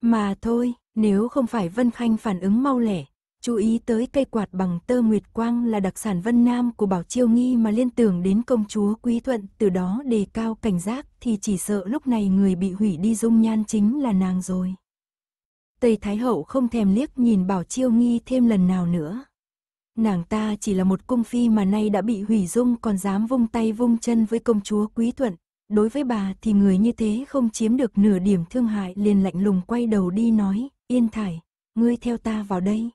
Mà thôi, nếu không phải Vân Khanh phản ứng mau lẻ, chú ý tới cây quạt bằng tơ nguyệt quang là đặc sản Vân Nam của Bảo Chiêu Nghi mà liên tưởng đến công chúa Quý Thuận từ đó đề cao cảnh giác thì chỉ sợ lúc này người bị hủy đi dung nhan chính là nàng rồi. Tây Thái Hậu không thèm liếc nhìn Bảo Chiêu Nghi thêm lần nào nữa nàng ta chỉ là một cung phi mà nay đã bị hủy dung còn dám vung tay vung chân với công chúa Quý Thuận. Đối với bà thì người như thế không chiếm được nửa điểm thương hại liền lạnh lùng quay đầu đi nói, yên thải, ngươi theo ta vào đây.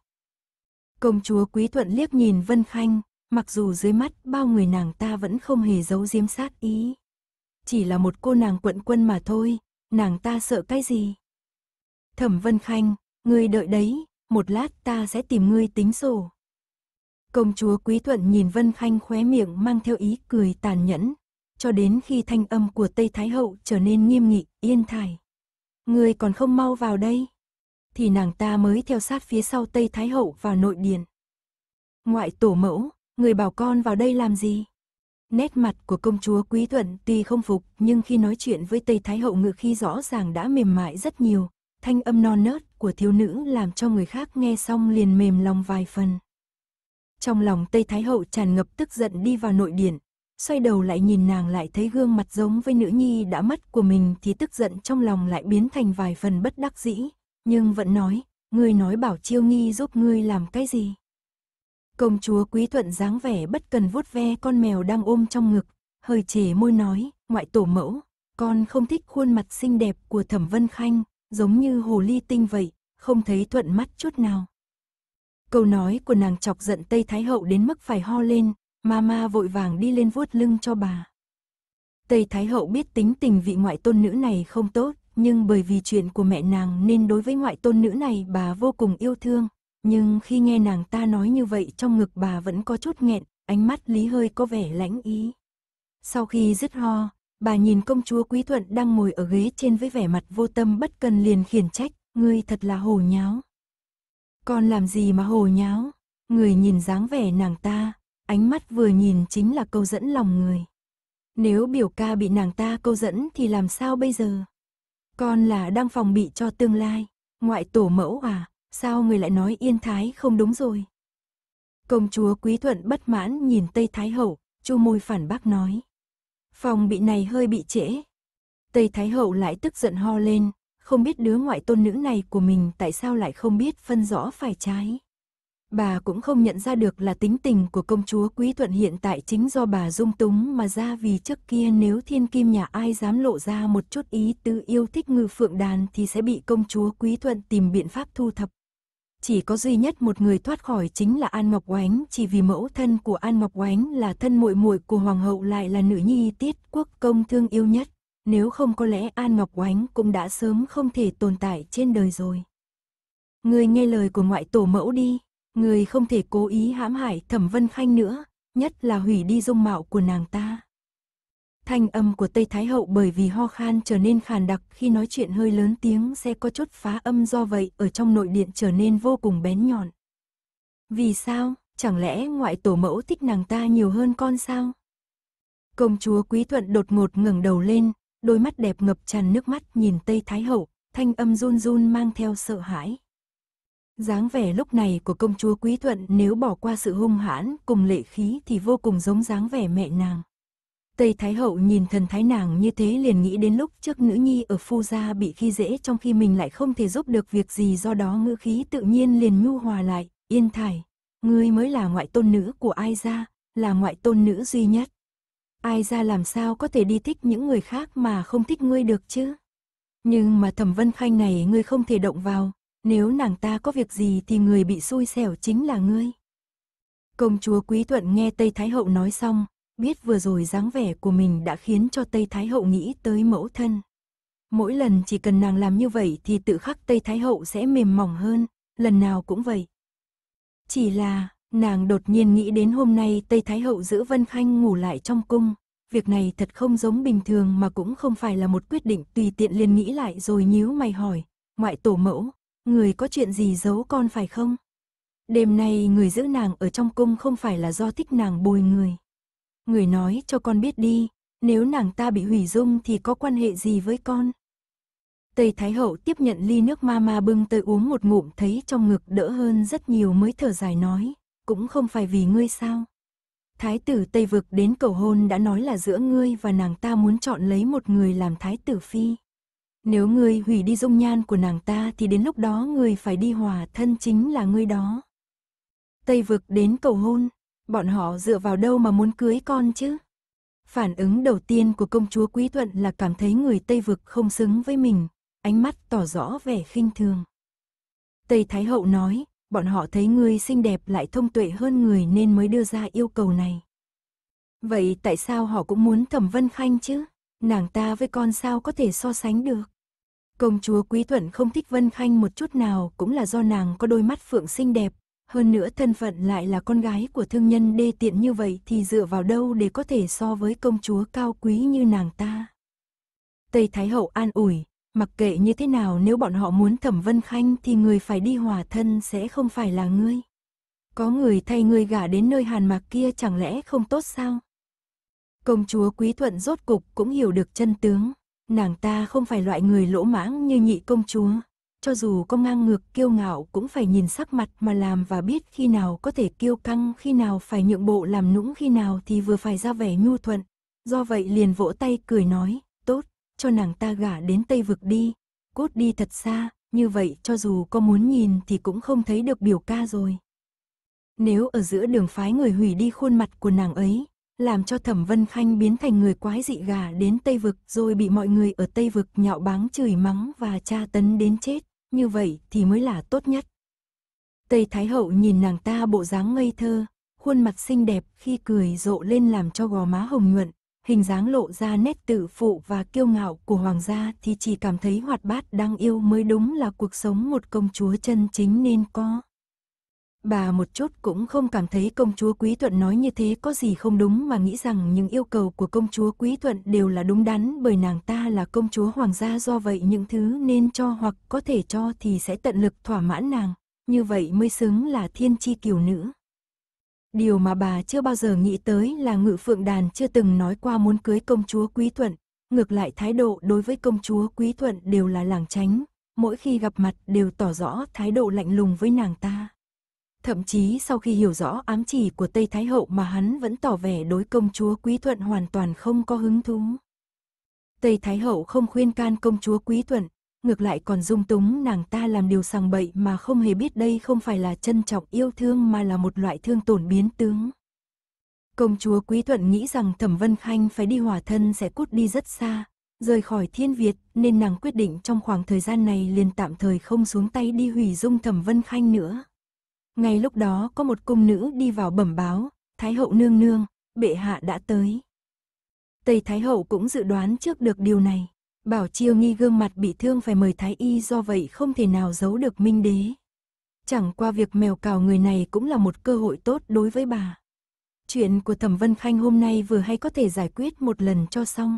Công chúa Quý Thuận liếc nhìn Vân Khanh, mặc dù dưới mắt bao người nàng ta vẫn không hề giấu giếm sát ý. Chỉ là một cô nàng quận quân mà thôi, nàng ta sợ cái gì? Thẩm Vân Khanh, ngươi đợi đấy, một lát ta sẽ tìm ngươi tính sổ. Công chúa Quý Thuận nhìn Vân Khanh khóe miệng mang theo ý cười tàn nhẫn, cho đến khi thanh âm của Tây Thái Hậu trở nên nghiêm nghị, yên thải. Người còn không mau vào đây. Thì nàng ta mới theo sát phía sau Tây Thái Hậu vào nội điện. Ngoại tổ mẫu, người bảo con vào đây làm gì? Nét mặt của công chúa Quý Thuận tuy không phục nhưng khi nói chuyện với Tây Thái Hậu ngự khi rõ ràng đã mềm mại rất nhiều, thanh âm non nớt của thiếu nữ làm cho người khác nghe xong liền mềm lòng vài phần. Trong lòng Tây Thái Hậu tràn ngập tức giận đi vào nội điện, xoay đầu lại nhìn nàng lại thấy gương mặt giống với nữ nhi đã mất của mình thì tức giận trong lòng lại biến thành vài phần bất đắc dĩ, nhưng vẫn nói, ngươi nói bảo chiêu nghi giúp ngươi làm cái gì. Công chúa quý thuận dáng vẻ bất cần vuốt ve con mèo đang ôm trong ngực, hơi chề môi nói, ngoại tổ mẫu, con không thích khuôn mặt xinh đẹp của thẩm vân khanh, giống như hồ ly tinh vậy, không thấy thuận mắt chút nào. Câu nói của nàng chọc giận Tây Thái Hậu đến mức phải ho lên, Mama vội vàng đi lên vuốt lưng cho bà. Tây Thái Hậu biết tính tình vị ngoại tôn nữ này không tốt, nhưng bởi vì chuyện của mẹ nàng nên đối với ngoại tôn nữ này bà vô cùng yêu thương. Nhưng khi nghe nàng ta nói như vậy trong ngực bà vẫn có chút nghẹn, ánh mắt lý hơi có vẻ lãnh ý. Sau khi dứt ho, bà nhìn công chúa Quý Thuận đang ngồi ở ghế trên với vẻ mặt vô tâm bất cần liền khiển trách, ngươi thật là hồ nháo. Con làm gì mà hồ nháo? Người nhìn dáng vẻ nàng ta, ánh mắt vừa nhìn chính là câu dẫn lòng người. Nếu biểu ca bị nàng ta câu dẫn thì làm sao bây giờ? Con là đang phòng bị cho tương lai, ngoại tổ mẫu à, sao người lại nói yên thái không đúng rồi? Công chúa Quý Thuận bất mãn nhìn Tây Thái Hậu, chu môi phản bác nói. Phòng bị này hơi bị trễ. Tây Thái Hậu lại tức giận ho lên, không biết đứa ngoại tôn nữ này của mình tại sao lại không biết phân rõ phải trái. Bà cũng không nhận ra được là tính tình của công chúa Quý Thuận hiện tại chính do bà dung túng mà ra vì trước kia nếu thiên kim nhà ai dám lộ ra một chút ý tư yêu thích ngư phượng đàn thì sẽ bị công chúa Quý Thuận tìm biện pháp thu thập. Chỉ có duy nhất một người thoát khỏi chính là An Ngọc Oánh chỉ vì mẫu thân của An Ngọc Oánh là thân muội muội của Hoàng hậu lại là nữ nhi tiết quốc công thương yêu nhất nếu không có lẽ An Ngọc Oánh cũng đã sớm không thể tồn tại trên đời rồi. Người nghe lời của ngoại tổ mẫu đi, người không thể cố ý hãm hại Thẩm Vân Khanh nữa, nhất là hủy đi dung mạo của nàng ta. Thanh âm của Tây Thái Hậu bởi vì ho khan trở nên khàn đặc khi nói chuyện hơi lớn tiếng sẽ có chút phá âm do vậy ở trong nội điện trở nên vô cùng bén nhọn. Vì sao, chẳng lẽ ngoại tổ mẫu thích nàng ta nhiều hơn con sao? Công chúa Quý Thuận đột ngột ngẩng đầu lên, đôi mắt đẹp ngập tràn nước mắt nhìn Tây Thái Hậu, thanh âm run run mang theo sợ hãi. dáng vẻ lúc này của công chúa Quý Thuận nếu bỏ qua sự hung hãn cùng lệ khí thì vô cùng giống dáng vẻ mẹ nàng. Tây Thái Hậu nhìn thần thái nàng như thế liền nghĩ đến lúc trước nữ nhi ở phu gia bị khi dễ trong khi mình lại không thể giúp được việc gì do đó ngữ khí tự nhiên liền nhu hòa lại, yên thải. Ngươi mới là ngoại tôn nữ của ai ra, là ngoại tôn nữ duy nhất ai ra làm sao có thể đi thích những người khác mà không thích ngươi được chứ. Nhưng mà Thẩm Vân Khanh này ngươi không thể động vào, nếu nàng ta có việc gì thì người bị xui xẻo chính là ngươi. Công chúa Quý Thuận nghe Tây Thái Hậu nói xong, biết vừa rồi dáng vẻ của mình đã khiến cho Tây Thái Hậu nghĩ tới mẫu thân. Mỗi lần chỉ cần nàng làm như vậy thì tự khắc Tây Thái Hậu sẽ mềm mỏng hơn, lần nào cũng vậy. Chỉ là, Nàng đột nhiên nghĩ đến hôm nay Tây Thái Hậu giữ Vân Khanh ngủ lại trong cung. Việc này thật không giống bình thường mà cũng không phải là một quyết định tùy tiện liền nghĩ lại rồi nhíu mày hỏi. Ngoại tổ mẫu, người có chuyện gì giấu con phải không? Đêm nay người giữ nàng ở trong cung không phải là do thích nàng bồi người. Người nói cho con biết đi, nếu nàng ta bị hủy dung thì có quan hệ gì với con? Tây Thái Hậu tiếp nhận ly nước ma ma bưng tới uống một ngụm thấy trong ngực đỡ hơn rất nhiều mới thở dài nói, cũng không phải vì ngươi sao? Thái tử Tây Vực đến cầu hôn đã nói là giữa ngươi và nàng ta muốn chọn lấy một người làm thái tử phi. Nếu ngươi hủy đi dung nhan của nàng ta thì đến lúc đó ngươi phải đi hòa thân chính là ngươi đó. Tây Vực đến cầu hôn, bọn họ dựa vào đâu mà muốn cưới con chứ? Phản ứng đầu tiên của công chúa Quý Thuận là cảm thấy người Tây Vực không xứng với mình, ánh mắt tỏ rõ vẻ khinh thường. Tây Thái Hậu nói, bọn họ thấy ngươi xinh đẹp lại thông tuệ hơn người nên mới đưa ra yêu cầu này. Vậy tại sao họ cũng muốn Thẩm Vân Khanh chứ? Nàng ta với con sao có thể so sánh được? Công chúa Quý Thuận không thích Vân Khanh một chút nào cũng là do nàng có đôi mắt phượng xinh đẹp, hơn nữa thân phận lại là con gái của thương nhân đê tiện như vậy thì dựa vào đâu để có thể so với công chúa cao quý như nàng ta. Tây Thái Hậu an ủi, Mặc kệ như thế nào nếu bọn họ muốn thẩm vân khanh thì người phải đi hòa thân sẽ không phải là ngươi. Có người thay ngươi gả đến nơi hàn mạc kia chẳng lẽ không tốt sao? Công chúa Quý Thuận rốt cục cũng hiểu được chân tướng. Nàng ta không phải loại người lỗ mãng như nhị công chúa. Cho dù có ngang ngược kiêu ngạo cũng phải nhìn sắc mặt mà làm và biết khi nào có thể kiêu căng, khi nào phải nhượng bộ làm nũng, khi nào thì vừa phải ra vẻ nhu thuận. Do vậy liền vỗ tay cười nói, cho nàng ta gả đến Tây Vực đi, cút đi thật xa, như vậy cho dù có muốn nhìn thì cũng không thấy được biểu ca rồi. Nếu ở giữa đường phái người hủy đi khuôn mặt của nàng ấy, làm cho Thẩm Vân Khanh biến thành người quái dị gà đến Tây Vực rồi bị mọi người ở Tây Vực nhạo báng chửi mắng và tra tấn đến chết, như vậy thì mới là tốt nhất. Tây Thái Hậu nhìn nàng ta bộ dáng ngây thơ, khuôn mặt xinh đẹp khi cười rộ lên làm cho gò má hồng nhuận, hình dáng lộ ra nét tự phụ và kiêu ngạo của hoàng gia thì chỉ cảm thấy hoạt bát đang yêu mới đúng là cuộc sống một công chúa chân chính nên có. Bà một chút cũng không cảm thấy công chúa Quý Thuận nói như thế có gì không đúng mà nghĩ rằng những yêu cầu của công chúa Quý Thuận đều là đúng đắn bởi nàng ta là công chúa hoàng gia do vậy những thứ nên cho hoặc có thể cho thì sẽ tận lực thỏa mãn nàng, như vậy mới xứng là thiên chi kiều nữ. Điều mà bà chưa bao giờ nghĩ tới là ngự phượng đàn chưa từng nói qua muốn cưới công chúa Quý Thuận, ngược lại thái độ đối với công chúa Quý Thuận đều là làng tránh, mỗi khi gặp mặt đều tỏ rõ thái độ lạnh lùng với nàng ta. Thậm chí sau khi hiểu rõ ám chỉ của Tây Thái Hậu mà hắn vẫn tỏ vẻ đối công chúa Quý Thuận hoàn toàn không có hứng thú. Tây Thái Hậu không khuyên can công chúa Quý Thuận, ngược lại còn dung túng nàng ta làm điều sàng bậy mà không hề biết đây không phải là trân trọng yêu thương mà là một loại thương tổn biến tướng. Công chúa Quý Thuận nghĩ rằng Thẩm Vân Khanh phải đi hỏa thân sẽ cút đi rất xa, rời khỏi thiên Việt nên nàng quyết định trong khoảng thời gian này liền tạm thời không xuống tay đi hủy dung Thẩm Vân Khanh nữa. Ngay lúc đó có một cung nữ đi vào bẩm báo, Thái hậu nương nương, bệ hạ đã tới. Tây Thái hậu cũng dự đoán trước được điều này. Bảo Chiêu Nghi gương mặt bị thương phải mời Thái Y do vậy không thể nào giấu được Minh Đế. Chẳng qua việc mèo cào người này cũng là một cơ hội tốt đối với bà. Chuyện của Thẩm Vân Khanh hôm nay vừa hay có thể giải quyết một lần cho xong.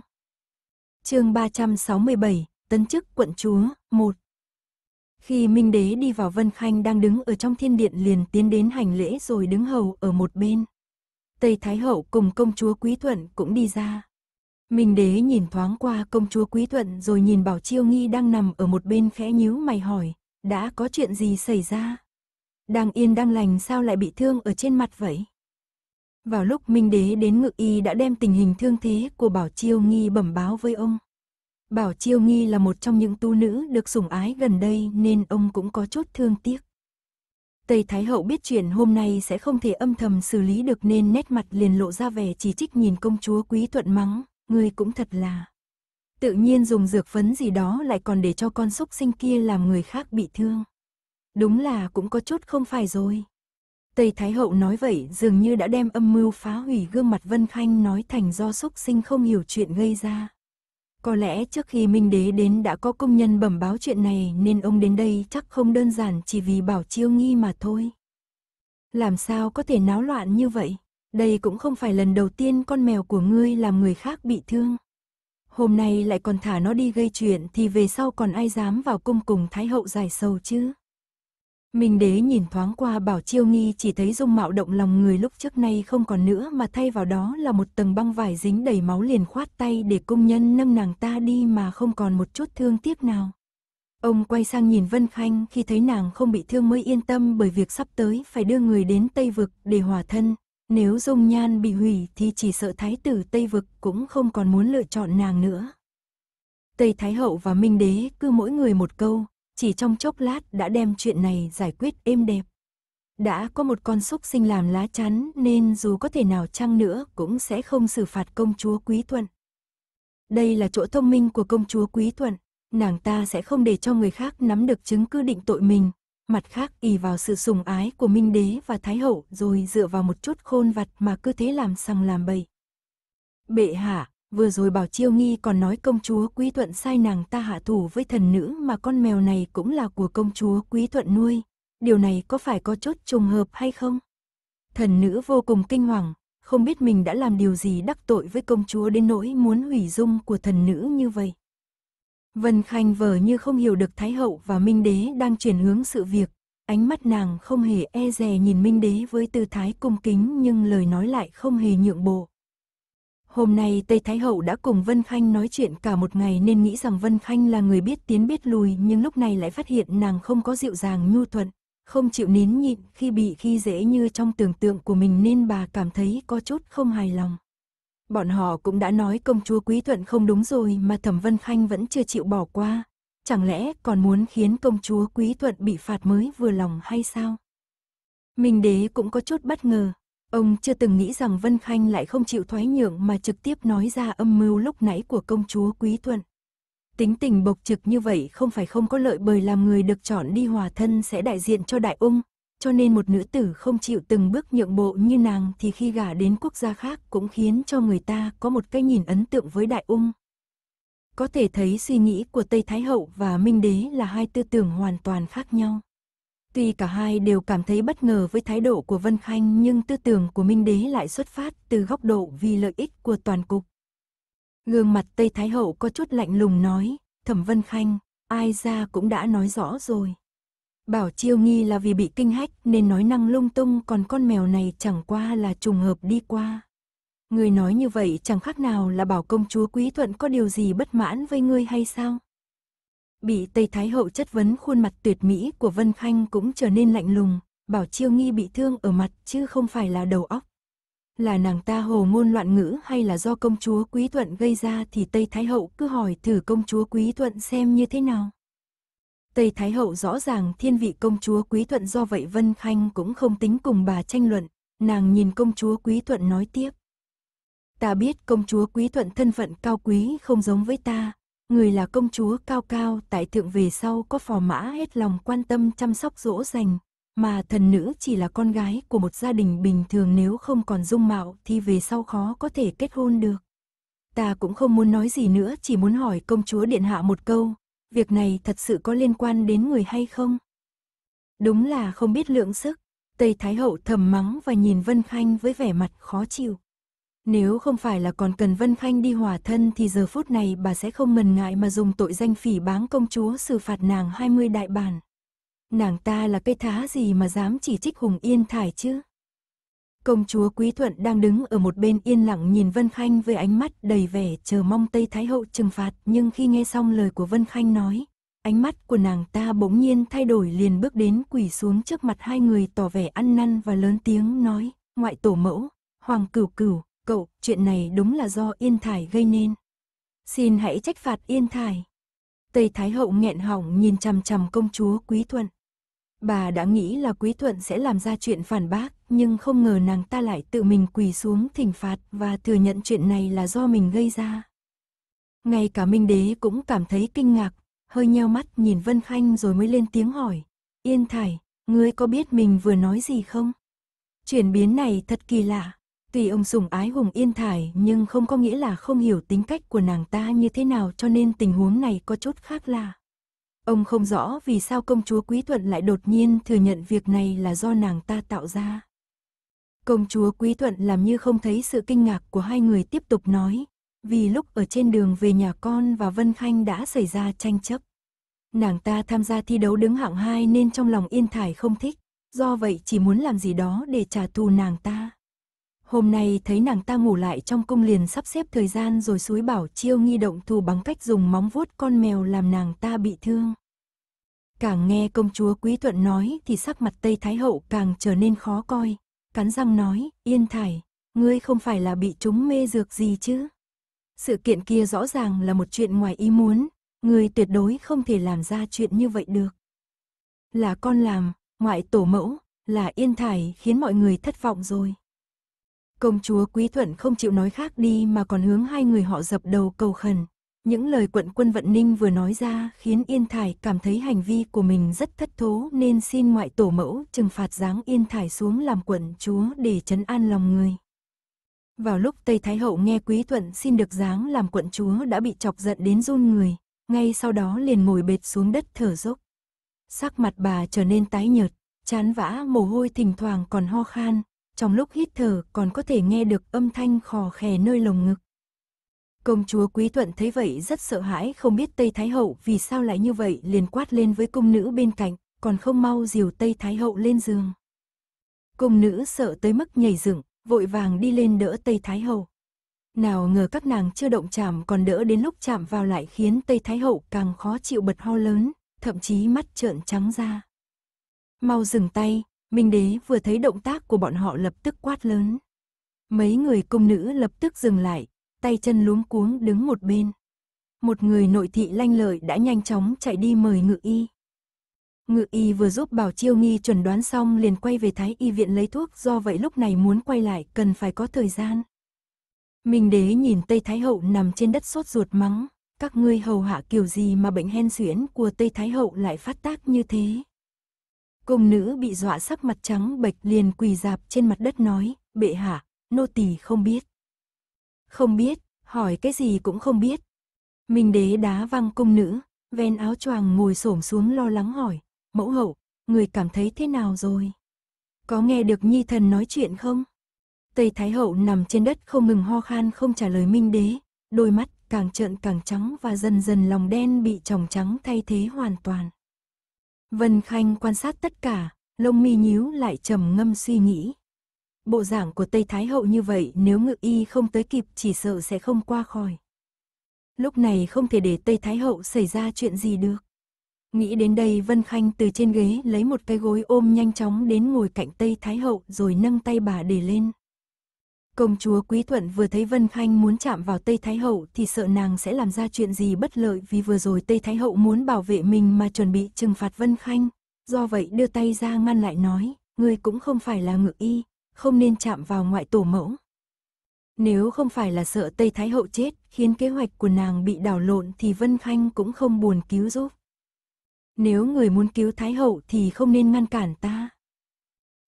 chương 367, Tấn chức quận chúa, 1 Khi Minh Đế đi vào Vân Khanh đang đứng ở trong thiên điện liền tiến đến hành lễ rồi đứng hầu ở một bên. Tây Thái Hậu cùng công chúa Quý Thuận cũng đi ra. Minh đế nhìn thoáng qua công chúa Quý Thuận rồi nhìn Bảo Chiêu Nghi đang nằm ở một bên khẽ nhíu mày hỏi, đã có chuyện gì xảy ra? Đang yên đang lành sao lại bị thương ở trên mặt vậy? Vào lúc Minh đế đến ngự y đã đem tình hình thương thế của Bảo Chiêu Nghi bẩm báo với ông. Bảo Chiêu Nghi là một trong những tu nữ được sủng ái gần đây nên ông cũng có chút thương tiếc. Tây Thái Hậu biết chuyện hôm nay sẽ không thể âm thầm xử lý được nên nét mặt liền lộ ra vẻ chỉ trích nhìn công chúa Quý Thuận mắng ngươi cũng thật là. Tự nhiên dùng dược phấn gì đó lại còn để cho con súc sinh kia làm người khác bị thương. Đúng là cũng có chút không phải rồi. Tây Thái Hậu nói vậy dường như đã đem âm mưu phá hủy gương mặt Vân Khanh nói thành do súc sinh không hiểu chuyện gây ra. Có lẽ trước khi Minh Đế đến đã có công nhân bẩm báo chuyện này nên ông đến đây chắc không đơn giản chỉ vì bảo chiêu nghi mà thôi. Làm sao có thể náo loạn như vậy? đây cũng không phải lần đầu tiên con mèo của ngươi làm người khác bị thương. Hôm nay lại còn thả nó đi gây chuyện thì về sau còn ai dám vào cung cùng Thái Hậu giải sầu chứ? Minh đế nhìn thoáng qua bảo chiêu nghi chỉ thấy dung mạo động lòng người lúc trước nay không còn nữa mà thay vào đó là một tầng băng vải dính đầy máu liền khoát tay để công nhân nâng nàng ta đi mà không còn một chút thương tiếc nào. Ông quay sang nhìn Vân Khanh khi thấy nàng không bị thương mới yên tâm bởi việc sắp tới phải đưa người đến Tây Vực để hòa thân, nếu dung nhan bị hủy thì chỉ sợ thái tử Tây Vực cũng không còn muốn lựa chọn nàng nữa. Tây Thái Hậu và Minh Đế cứ mỗi người một câu, chỉ trong chốc lát đã đem chuyện này giải quyết êm đẹp. Đã có một con súc sinh làm lá chắn nên dù có thể nào chăng nữa cũng sẽ không xử phạt công chúa Quý Tuần. Đây là chỗ thông minh của công chúa Quý Tuần, nàng ta sẽ không để cho người khác nắm được chứng cứ định tội mình, mặt khác ỷ vào sự sùng ái của Minh Đế và Thái Hậu rồi dựa vào một chút khôn vặt mà cứ thế làm sằng làm bậy. Bệ hạ, vừa rồi bảo chiêu nghi còn nói công chúa quý thuận sai nàng ta hạ thủ với thần nữ mà con mèo này cũng là của công chúa quý thuận nuôi. Điều này có phải có chút trùng hợp hay không? Thần nữ vô cùng kinh hoàng, không biết mình đã làm điều gì đắc tội với công chúa đến nỗi muốn hủy dung của thần nữ như vậy. Vân Khanh vờ như không hiểu được Thái Hậu và Minh Đế đang chuyển hướng sự việc. Ánh mắt nàng không hề e dè nhìn Minh Đế với tư thái cung kính nhưng lời nói lại không hề nhượng bộ. Hôm nay Tây Thái Hậu đã cùng Vân Khanh nói chuyện cả một ngày nên nghĩ rằng Vân Khanh là người biết tiến biết lùi nhưng lúc này lại phát hiện nàng không có dịu dàng nhu thuận, không chịu nín nhịn khi bị khi dễ như trong tưởng tượng của mình nên bà cảm thấy có chút không hài lòng. Bọn họ cũng đã nói công chúa Quý Thuận không đúng rồi mà Thẩm Vân Khanh vẫn chưa chịu bỏ qua. Chẳng lẽ còn muốn khiến công chúa Quý Thuận bị phạt mới vừa lòng hay sao? Minh đế cũng có chút bất ngờ. Ông chưa từng nghĩ rằng Vân Khanh lại không chịu thoái nhượng mà trực tiếp nói ra âm mưu lúc nãy của công chúa Quý Thuận. Tính tình bộc trực như vậy không phải không có lợi bởi làm người được chọn đi hòa thân sẽ đại diện cho đại ung, cho nên một nữ tử không chịu từng bước nhượng bộ như nàng thì khi gả đến quốc gia khác cũng khiến cho người ta có một cái nhìn ấn tượng với đại ung. Có thể thấy suy nghĩ của Tây Thái Hậu và Minh Đế là hai tư tưởng hoàn toàn khác nhau. Tuy cả hai đều cảm thấy bất ngờ với thái độ của Vân Khanh nhưng tư tưởng của Minh Đế lại xuất phát từ góc độ vì lợi ích của toàn cục. Gương mặt Tây Thái Hậu có chút lạnh lùng nói, Thẩm Vân Khanh, ai ra cũng đã nói rõ rồi. Bảo Chiêu nghi là vì bị kinh hách nên nói năng lung tung còn con mèo này chẳng qua là trùng hợp đi qua. Người nói như vậy chẳng khác nào là bảo công chúa Quý Thuận có điều gì bất mãn với ngươi hay sao? Bị Tây Thái Hậu chất vấn khuôn mặt tuyệt mỹ của Vân Khanh cũng trở nên lạnh lùng, Bảo Chiêu nghi bị thương ở mặt chứ không phải là đầu óc. Là nàng ta hồ ngôn loạn ngữ hay là do công chúa Quý Thuận gây ra thì Tây Thái Hậu cứ hỏi thử công chúa Quý Thuận xem như thế nào. Tây Thái Hậu rõ ràng thiên vị công chúa Quý Thuận do vậy Vân Khanh cũng không tính cùng bà tranh luận, nàng nhìn công chúa Quý Thuận nói tiếp. Ta biết công chúa Quý Thuận thân phận cao quý không giống với ta, người là công chúa cao cao tại thượng về sau có phò mã hết lòng quan tâm chăm sóc dỗ dành, mà thần nữ chỉ là con gái của một gia đình bình thường nếu không còn dung mạo thì về sau khó có thể kết hôn được. Ta cũng không muốn nói gì nữa chỉ muốn hỏi công chúa Điện Hạ một câu, việc này thật sự có liên quan đến người hay không? Đúng là không biết lượng sức, Tây Thái Hậu thầm mắng và nhìn Vân Khanh với vẻ mặt khó chịu. Nếu không phải là còn cần Vân Khanh đi hòa thân thì giờ phút này bà sẽ không ngần ngại mà dùng tội danh phỉ báng công chúa xử phạt nàng 20 đại bản. Nàng ta là cây thá gì mà dám chỉ trích Hùng Yên Thải chứ? Công chúa Quý Thuận đang đứng ở một bên yên lặng nhìn Vân Khanh với ánh mắt đầy vẻ chờ mong Tây Thái Hậu trừng phạt nhưng khi nghe xong lời của Vân Khanh nói, ánh mắt của nàng ta bỗng nhiên thay đổi liền bước đến quỳ xuống trước mặt hai người tỏ vẻ ăn năn và lớn tiếng nói, ngoại tổ mẫu, hoàng cửu cửu, cậu, chuyện này đúng là do Yên Thải gây nên. Xin hãy trách phạt Yên Thải. Tây Thái Hậu nghẹn hỏng nhìn chằm chằm công chúa Quý Thuận. Bà đã nghĩ là Quý Thuận sẽ làm ra chuyện phản bác, nhưng không ngờ nàng ta lại tự mình quỳ xuống thỉnh phạt và thừa nhận chuyện này là do mình gây ra. Ngay cả Minh Đế cũng cảm thấy kinh ngạc, hơi nheo mắt nhìn Vân Khanh rồi mới lên tiếng hỏi. Yên Thải, ngươi có biết mình vừa nói gì không? Chuyển biến này thật kỳ lạ. Tuy ông sủng ái Hùng Yên Thải nhưng không có nghĩa là không hiểu tính cách của nàng ta như thế nào cho nên tình huống này có chút khác lạ. Ông không rõ vì sao công chúa Quý Thuận lại đột nhiên thừa nhận việc này là do nàng ta tạo ra. Công chúa Quý Thuận làm như không thấy sự kinh ngạc của hai người tiếp tục nói, vì lúc ở trên đường về nhà con và Vân Khanh đã xảy ra tranh chấp. Nàng ta tham gia thi đấu đứng hạng 2 nên trong lòng Yên Thải không thích, do vậy chỉ muốn làm gì đó để trả thù nàng ta. Hôm nay thấy nàng ta ngủ lại trong cung liền sắp xếp thời gian rồi suối bảo chiêu nghi động thù bằng cách dùng móng vuốt con mèo làm nàng ta bị thương. Càng nghe công chúa Quý Thuận nói thì sắc mặt Tây Thái Hậu càng trở nên khó coi. Cắn răng nói, Yên Thải, ngươi không phải là bị chúng mê dược gì chứ? Sự kiện kia rõ ràng là một chuyện ngoài ý muốn, ngươi tuyệt đối không thể làm ra chuyện như vậy được. Là con làm, ngoại tổ mẫu, là Yên Thải khiến mọi người thất vọng rồi. Công chúa Quý Thuận không chịu nói khác đi mà còn hướng hai người họ dập đầu cầu khẩn. Những lời quận quân vận ninh vừa nói ra khiến Yên Thải cảm thấy hành vi của mình rất thất thố nên xin ngoại tổ mẫu trừng phạt dáng Yên Thải xuống làm quận chúa để chấn an lòng người. Vào lúc Tây Thái Hậu nghe Quý Thuận xin được dáng làm quận chúa đã bị chọc giận đến run người, ngay sau đó liền ngồi bệt xuống đất thở dốc. Sắc mặt bà trở nên tái nhợt, chán vã mồ hôi thỉnh thoảng còn ho khan, trong lúc hít thở còn có thể nghe được âm thanh khò khè nơi lồng ngực. Công chúa Quý Thuận thấy vậy rất sợ hãi không biết Tây Thái Hậu vì sao lại như vậy liền quát lên với công nữ bên cạnh, còn không mau dìu Tây Thái Hậu lên giường. công nữ sợ tới mức nhảy dựng, vội vàng đi lên đỡ Tây Thái Hậu. Nào ngờ các nàng chưa động chạm còn đỡ đến lúc chạm vào lại khiến Tây Thái Hậu càng khó chịu bật ho lớn, thậm chí mắt trợn trắng ra. Mau dừng tay, Minh đế vừa thấy động tác của bọn họ lập tức quát lớn. Mấy người công nữ lập tức dừng lại, tay chân luống cuống đứng một bên. Một người nội thị lanh lợi đã nhanh chóng chạy đi mời ngự y. Ngự y vừa giúp Bảo Chiêu Nghi chuẩn đoán xong liền quay về Thái Y viện lấy thuốc do vậy lúc này muốn quay lại cần phải có thời gian. Minh đế nhìn Tây Thái Hậu nằm trên đất sốt ruột mắng, các ngươi hầu hạ kiểu gì mà bệnh hen suyễn của Tây Thái Hậu lại phát tác như thế cung nữ bị dọa sắc mặt trắng bệch liền quỳ dạp trên mặt đất nói, bệ hạ, nô tỳ không biết. Không biết, hỏi cái gì cũng không biết. Minh đế đá văng cung nữ, ven áo choàng ngồi xổm xuống lo lắng hỏi, mẫu hậu, người cảm thấy thế nào rồi? Có nghe được nhi thần nói chuyện không? Tây Thái Hậu nằm trên đất không ngừng ho khan không trả lời Minh Đế, đôi mắt càng trợn càng trắng và dần dần lòng đen bị tròng trắng thay thế hoàn toàn. Vân Khanh quan sát tất cả, lông mi nhíu lại trầm ngâm suy nghĩ. Bộ dạng của Tây Thái Hậu như vậy nếu ngự y không tới kịp chỉ sợ sẽ không qua khỏi. Lúc này không thể để Tây Thái Hậu xảy ra chuyện gì được. Nghĩ đến đây Vân Khanh từ trên ghế lấy một cái gối ôm nhanh chóng đến ngồi cạnh Tây Thái Hậu rồi nâng tay bà để lên. Công chúa Quý Thuận vừa thấy Vân Khanh muốn chạm vào Tây Thái Hậu thì sợ nàng sẽ làm ra chuyện gì bất lợi vì vừa rồi Tây Thái Hậu muốn bảo vệ mình mà chuẩn bị trừng phạt Vân Khanh. Do vậy đưa tay ra ngăn lại nói, ngươi cũng không phải là ngự y, không nên chạm vào ngoại tổ mẫu. Nếu không phải là sợ Tây Thái Hậu chết khiến kế hoạch của nàng bị đảo lộn thì Vân Khanh cũng không buồn cứu giúp. Nếu người muốn cứu Thái Hậu thì không nên ngăn cản ta.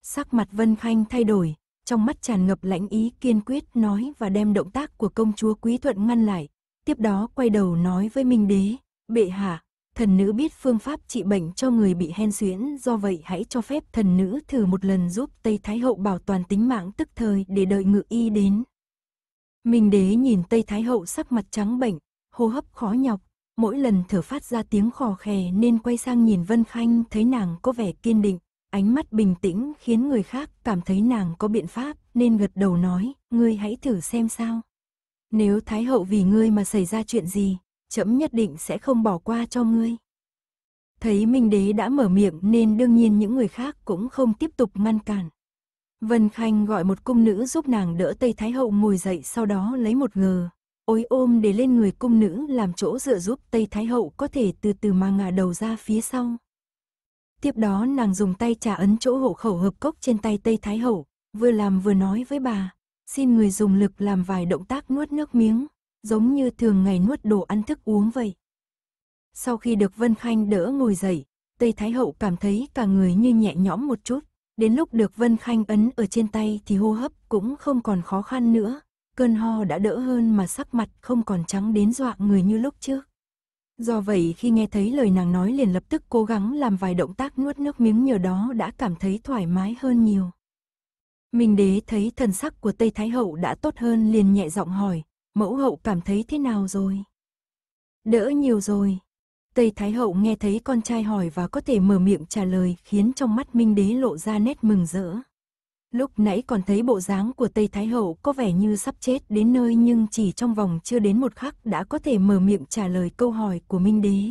Sắc mặt Vân Khanh thay đổi, trong mắt tràn ngập lãnh ý kiên quyết nói và đem động tác của công chúa Quý Thuận ngăn lại. Tiếp đó quay đầu nói với Minh Đế, bệ hạ, thần nữ biết phương pháp trị bệnh cho người bị hen suyễn, do vậy hãy cho phép thần nữ thử một lần giúp Tây Thái Hậu bảo toàn tính mạng tức thời để đợi ngự y đến. Minh Đế nhìn Tây Thái Hậu sắc mặt trắng bệnh, hô hấp khó nhọc, mỗi lần thở phát ra tiếng khò khè nên quay sang nhìn Vân Khanh thấy nàng có vẻ kiên định, Ánh mắt bình tĩnh khiến người khác cảm thấy nàng có biện pháp nên gật đầu nói, ngươi hãy thử xem sao. Nếu Thái Hậu vì ngươi mà xảy ra chuyện gì, chấm nhất định sẽ không bỏ qua cho ngươi. Thấy Minh Đế đã mở miệng nên đương nhiên những người khác cũng không tiếp tục ngăn cản. Vân Khanh gọi một cung nữ giúp nàng đỡ Tây Thái Hậu ngồi dậy sau đó lấy một ngờ. Ôi ôm để lên người cung nữ làm chỗ dựa giúp Tây Thái Hậu có thể từ từ mang ngả đầu ra phía sau, Tiếp đó nàng dùng tay trả ấn chỗ hộ khẩu hợp cốc trên tay Tây Thái Hậu, vừa làm vừa nói với bà, xin người dùng lực làm vài động tác nuốt nước miếng, giống như thường ngày nuốt đồ ăn thức uống vậy. Sau khi được Vân Khanh đỡ ngồi dậy, Tây Thái Hậu cảm thấy cả người như nhẹ nhõm một chút, đến lúc được Vân Khanh ấn ở trên tay thì hô hấp cũng không còn khó khăn nữa, cơn ho đã đỡ hơn mà sắc mặt không còn trắng đến dọa người như lúc trước. Do vậy khi nghe thấy lời nàng nói liền lập tức cố gắng làm vài động tác nuốt nước miếng nhờ đó đã cảm thấy thoải mái hơn nhiều. Minh đế thấy thần sắc của Tây Thái Hậu đã tốt hơn liền nhẹ giọng hỏi, mẫu hậu cảm thấy thế nào rồi? Đỡ nhiều rồi. Tây Thái Hậu nghe thấy con trai hỏi và có thể mở miệng trả lời khiến trong mắt Minh đế lộ ra nét mừng rỡ lúc nãy còn thấy bộ dáng của Tây Thái Hậu có vẻ như sắp chết đến nơi nhưng chỉ trong vòng chưa đến một khắc đã có thể mở miệng trả lời câu hỏi của Minh Đế.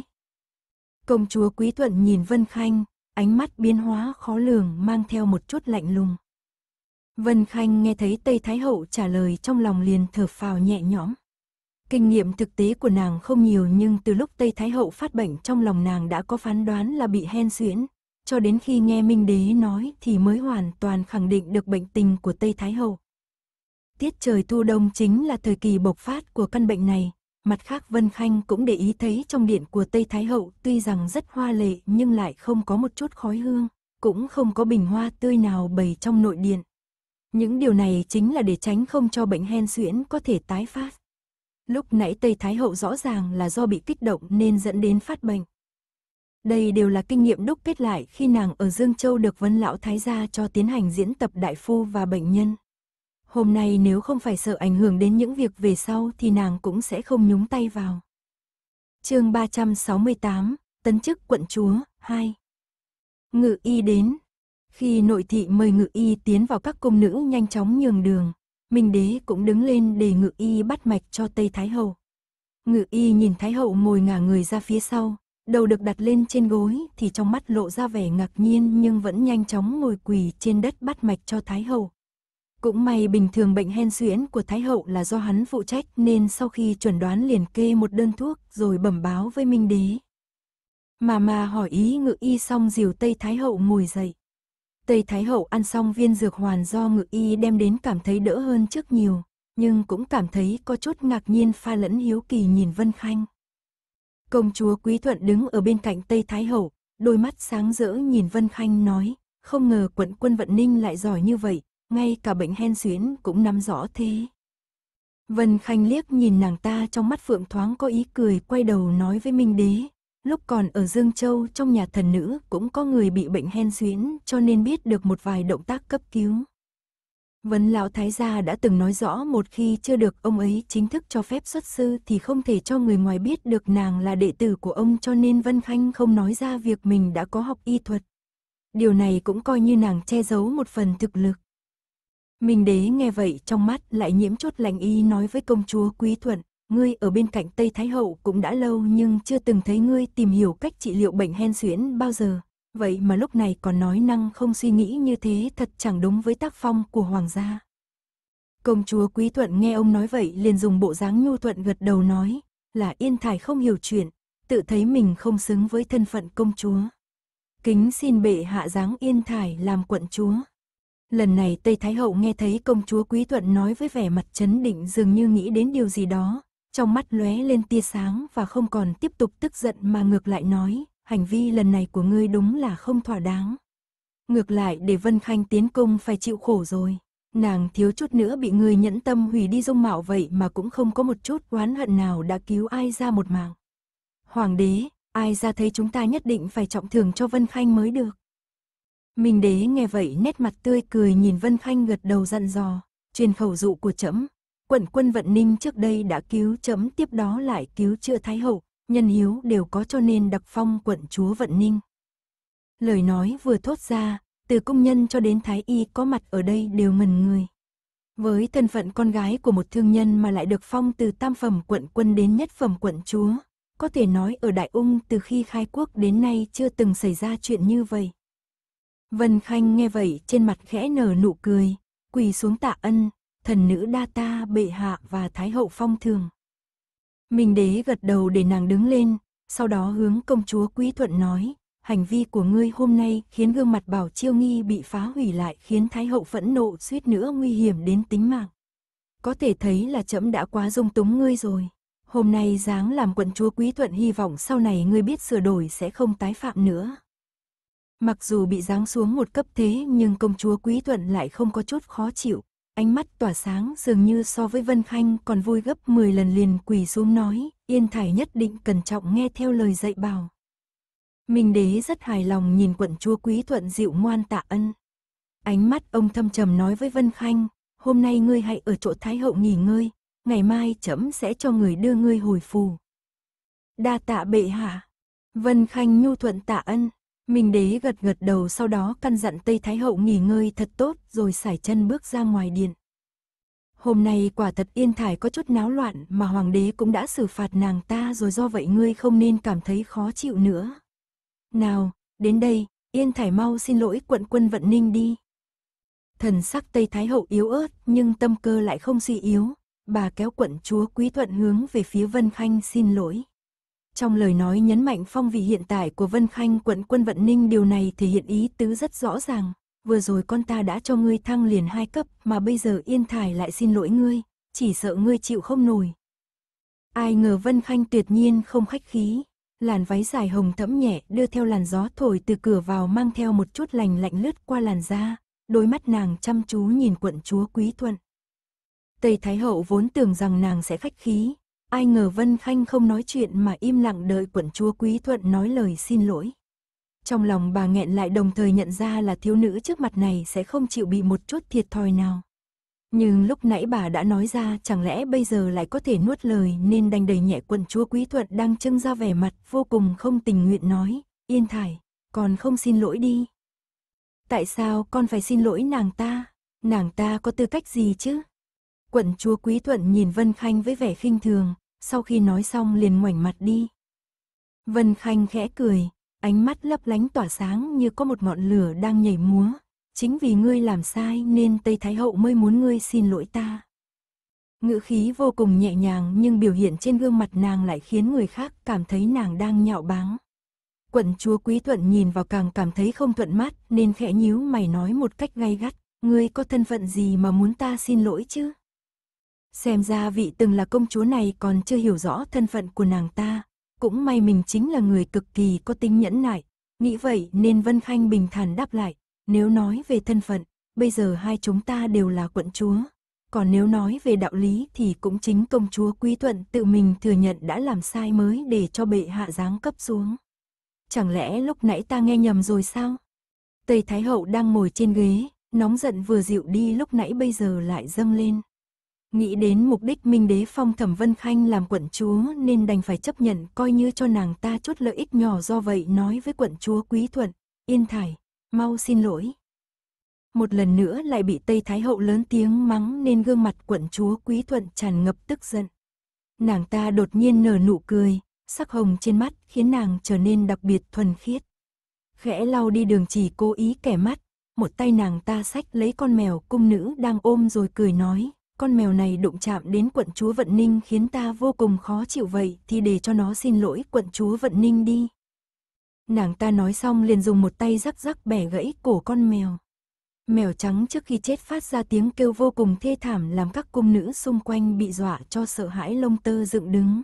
Công chúa Quý Thuận nhìn Vân Khanh, ánh mắt biến hóa khó lường mang theo một chút lạnh lùng. Vân Khanh nghe thấy Tây Thái Hậu trả lời trong lòng liền thở phào nhẹ nhõm. Kinh nghiệm thực tế của nàng không nhiều nhưng từ lúc Tây Thái Hậu phát bệnh trong lòng nàng đã có phán đoán là bị hen xuyễn, cho đến khi nghe Minh Đế nói thì mới hoàn toàn khẳng định được bệnh tình của Tây Thái Hậu. Tiết trời thu đông chính là thời kỳ bộc phát của căn bệnh này, mặt khác Vân Khanh cũng để ý thấy trong điện của Tây Thái Hậu tuy rằng rất hoa lệ nhưng lại không có một chút khói hương, cũng không có bình hoa tươi nào bày trong nội điện. Những điều này chính là để tránh không cho bệnh hen suyễn có thể tái phát. Lúc nãy Tây Thái Hậu rõ ràng là do bị kích động nên dẫn đến phát bệnh. Đây đều là kinh nghiệm đúc kết lại khi nàng ở Dương Châu được Vân Lão Thái gia cho tiến hành diễn tập đại phu và bệnh nhân. Hôm nay nếu không phải sợ ảnh hưởng đến những việc về sau thì nàng cũng sẽ không nhúng tay vào. chương 368, Tấn chức quận chúa, 2 Ngự y đến Khi nội thị mời ngự y tiến vào các cung nữ nhanh chóng nhường đường, Minh đế cũng đứng lên để ngự y bắt mạch cho Tây Thái Hậu. Ngự y nhìn Thái Hậu ngồi ngả người ra phía sau, đầu được đặt lên trên gối thì trong mắt lộ ra vẻ ngạc nhiên nhưng vẫn nhanh chóng ngồi quỳ trên đất bắt mạch cho Thái Hậu. Cũng may bình thường bệnh hen suyễn của Thái Hậu là do hắn phụ trách nên sau khi chuẩn đoán liền kê một đơn thuốc rồi bẩm báo với Minh Đế. Mà mà hỏi ý ngự y xong diều Tây Thái Hậu ngồi dậy. Tây Thái Hậu ăn xong viên dược hoàn do ngự y đem đến cảm thấy đỡ hơn trước nhiều, nhưng cũng cảm thấy có chút ngạc nhiên pha lẫn hiếu kỳ nhìn Vân Khanh. Công chúa Quý Thuận đứng ở bên cạnh Tây Thái Hậu, đôi mắt sáng rỡ nhìn Vân Khanh nói, không ngờ quận quân vận ninh lại giỏi như vậy, ngay cả bệnh hen xuyến cũng nắm rõ thế. Vân Khanh liếc nhìn nàng ta trong mắt phượng thoáng có ý cười quay đầu nói với Minh Đế. Lúc còn ở Dương Châu trong nhà thần nữ cũng có người bị bệnh hen xuyến cho nên biết được một vài động tác cấp cứu. Vấn lão thái gia đã từng nói rõ một khi chưa được ông ấy chính thức cho phép xuất sư thì không thể cho người ngoài biết được nàng là đệ tử của ông cho nên Vân Khanh không nói ra việc mình đã có học y thuật. Điều này cũng coi như nàng che giấu một phần thực lực. Minh đế nghe vậy trong mắt lại nhiễm chút lành y nói với công chúa Quý Thuận, ngươi ở bên cạnh Tây Thái Hậu cũng đã lâu nhưng chưa từng thấy ngươi tìm hiểu cách trị liệu bệnh hen suyễn bao giờ vậy mà lúc này còn nói năng không suy nghĩ như thế thật chẳng đúng với tác phong của hoàng gia. Công chúa Quý Thuận nghe ông nói vậy liền dùng bộ dáng nhu thuận gật đầu nói, là Yên Thải không hiểu chuyện, tự thấy mình không xứng với thân phận công chúa. Kính xin bệ hạ dáng Yên Thải làm quận chúa. Lần này Tây Thái Hậu nghe thấy công chúa Quý Thuận nói với vẻ mặt chấn định dường như nghĩ đến điều gì đó, trong mắt lóe lên tia sáng và không còn tiếp tục tức giận mà ngược lại nói, hành vi lần này của ngươi đúng là không thỏa đáng. Ngược lại để Vân Khanh tiến cung phải chịu khổ rồi. Nàng thiếu chút nữa bị ngươi nhẫn tâm hủy đi dung mạo vậy mà cũng không có một chút oán hận nào đã cứu ai ra một mạng. Hoàng đế, ai ra thấy chúng ta nhất định phải trọng thưởng cho Vân Khanh mới được. Minh đế nghe vậy nét mặt tươi cười nhìn Vân Khanh gật đầu dặn dò, truyền khẩu dụ của trẫm quận quân vận ninh trước đây đã cứu trẫm tiếp đó lại cứu chữa Thái Hậu, nhân hiếu đều có cho nên đặc phong quận chúa Vận Ninh. Lời nói vừa thốt ra, từ công nhân cho đến thái y có mặt ở đây đều ngần người. Với thân phận con gái của một thương nhân mà lại được phong từ tam phẩm quận quân đến nhất phẩm quận chúa, có thể nói ở Đại Ung từ khi khai quốc đến nay chưa từng xảy ra chuyện như vậy. Vân Khanh nghe vậy trên mặt khẽ nở nụ cười, quỳ xuống tạ ân, thần nữ đa ta bệ hạ và thái hậu phong thường. Minh đế gật đầu để nàng đứng lên, sau đó hướng công chúa Quý Thuận nói, hành vi của ngươi hôm nay khiến gương mặt bảo chiêu nghi bị phá hủy lại khiến Thái hậu phẫn nộ suýt nữa nguy hiểm đến tính mạng. Có thể thấy là trẫm đã quá dung túng ngươi rồi. Hôm nay dáng làm quận chúa Quý Thuận hy vọng sau này ngươi biết sửa đổi sẽ không tái phạm nữa. Mặc dù bị giáng xuống một cấp thế nhưng công chúa Quý Thuận lại không có chút khó chịu, ánh mắt tỏa sáng dường như so với Vân Khanh còn vui gấp 10 lần liền quỳ xuống nói, Yên Thải nhất định cẩn trọng nghe theo lời dạy bảo. Minh đế rất hài lòng nhìn quận chúa quý thuận dịu ngoan tạ ân. Ánh mắt ông thâm trầm nói với Vân Khanh, hôm nay ngươi hãy ở chỗ Thái Hậu nghỉ ngơi, ngày mai chấm sẽ cho người đưa ngươi hồi phù. Đa tạ bệ hạ, Vân Khanh nhu thuận tạ ân, Minh đế gật gật đầu sau đó căn dặn Tây Thái Hậu nghỉ ngơi thật tốt rồi sải chân bước ra ngoài điện. Hôm nay quả thật Yên Thải có chút náo loạn mà Hoàng đế cũng đã xử phạt nàng ta rồi do vậy ngươi không nên cảm thấy khó chịu nữa. Nào, đến đây, Yên Thải mau xin lỗi quận quân vận ninh đi. Thần sắc Tây Thái Hậu yếu ớt nhưng tâm cơ lại không suy yếu, bà kéo quận chúa Quý Thuận hướng về phía Vân Khanh xin lỗi. Trong lời nói nhấn mạnh phong vị hiện tại của Vân Khanh quận quân vận ninh điều này thể hiện ý tứ rất rõ ràng. Vừa rồi con ta đã cho ngươi thăng liền hai cấp mà bây giờ Yên Thải lại xin lỗi ngươi, chỉ sợ ngươi chịu không nổi. Ai ngờ Vân Khanh tuyệt nhiên không khách khí, làn váy dài hồng thẫm nhẹ đưa theo làn gió thổi từ cửa vào mang theo một chút lành lạnh lướt qua làn da, đôi mắt nàng chăm chú nhìn quận chúa Quý Thuận. Tây Thái Hậu vốn tưởng rằng nàng sẽ khách khí, Ai ngờ Vân Khanh không nói chuyện mà im lặng đợi quận chúa Quý Thuận nói lời xin lỗi. Trong lòng bà nghẹn lại đồng thời nhận ra là thiếu nữ trước mặt này sẽ không chịu bị một chút thiệt thòi nào. Nhưng lúc nãy bà đã nói ra chẳng lẽ bây giờ lại có thể nuốt lời nên đành đầy nhẹ quận chúa Quý Thuận đang trưng ra vẻ mặt vô cùng không tình nguyện nói, yên thải, còn không xin lỗi đi. Tại sao con phải xin lỗi nàng ta? Nàng ta có tư cách gì chứ? Quận chúa Quý Thuận nhìn Vân Khanh với vẻ khinh thường, sau khi nói xong liền ngoảnh mặt đi. Vân Khanh khẽ cười, ánh mắt lấp lánh tỏa sáng như có một ngọn lửa đang nhảy múa. Chính vì ngươi làm sai nên Tây Thái Hậu mới muốn ngươi xin lỗi ta. Ngữ khí vô cùng nhẹ nhàng nhưng biểu hiện trên gương mặt nàng lại khiến người khác cảm thấy nàng đang nhạo báng. Quận chúa Quý Thuận nhìn vào càng cảm thấy không thuận mắt nên khẽ nhíu mày nói một cách gay gắt. Ngươi có thân phận gì mà muốn ta xin lỗi chứ? Xem ra vị từng là công chúa này còn chưa hiểu rõ thân phận của nàng ta. Cũng may mình chính là người cực kỳ có tính nhẫn nại. Nghĩ vậy nên Vân Khanh bình thản đáp lại. Nếu nói về thân phận, bây giờ hai chúng ta đều là quận chúa. Còn nếu nói về đạo lý thì cũng chính công chúa Quý Thuận tự mình thừa nhận đã làm sai mới để cho bệ hạ giáng cấp xuống. Chẳng lẽ lúc nãy ta nghe nhầm rồi sao? Tây Thái Hậu đang ngồi trên ghế, nóng giận vừa dịu đi lúc nãy bây giờ lại dâng lên. Nghĩ đến mục đích Minh Đế phong Thẩm Vân Khanh làm quận chúa nên đành phải chấp nhận coi như cho nàng ta chút lợi ích nhỏ do vậy nói với quận chúa Quý Thuận, Yên Thải, mau xin lỗi. Một lần nữa lại bị Tây Thái Hậu lớn tiếng mắng nên gương mặt quận chúa Quý Thuận tràn ngập tức giận. Nàng ta đột nhiên nở nụ cười, sắc hồng trên mắt khiến nàng trở nên đặc biệt thuần khiết. Khẽ lau đi đường chỉ cố ý kẻ mắt, một tay nàng ta sách lấy con mèo cung nữ đang ôm rồi cười nói, con mèo này đụng chạm đến quận chúa Vận Ninh khiến ta vô cùng khó chịu vậy thì để cho nó xin lỗi quận chúa Vận Ninh đi. Nàng ta nói xong liền dùng một tay rắc rắc bẻ gãy cổ con mèo. Mèo trắng trước khi chết phát ra tiếng kêu vô cùng thê thảm làm các cung nữ xung quanh bị dọa cho sợ hãi lông tơ dựng đứng.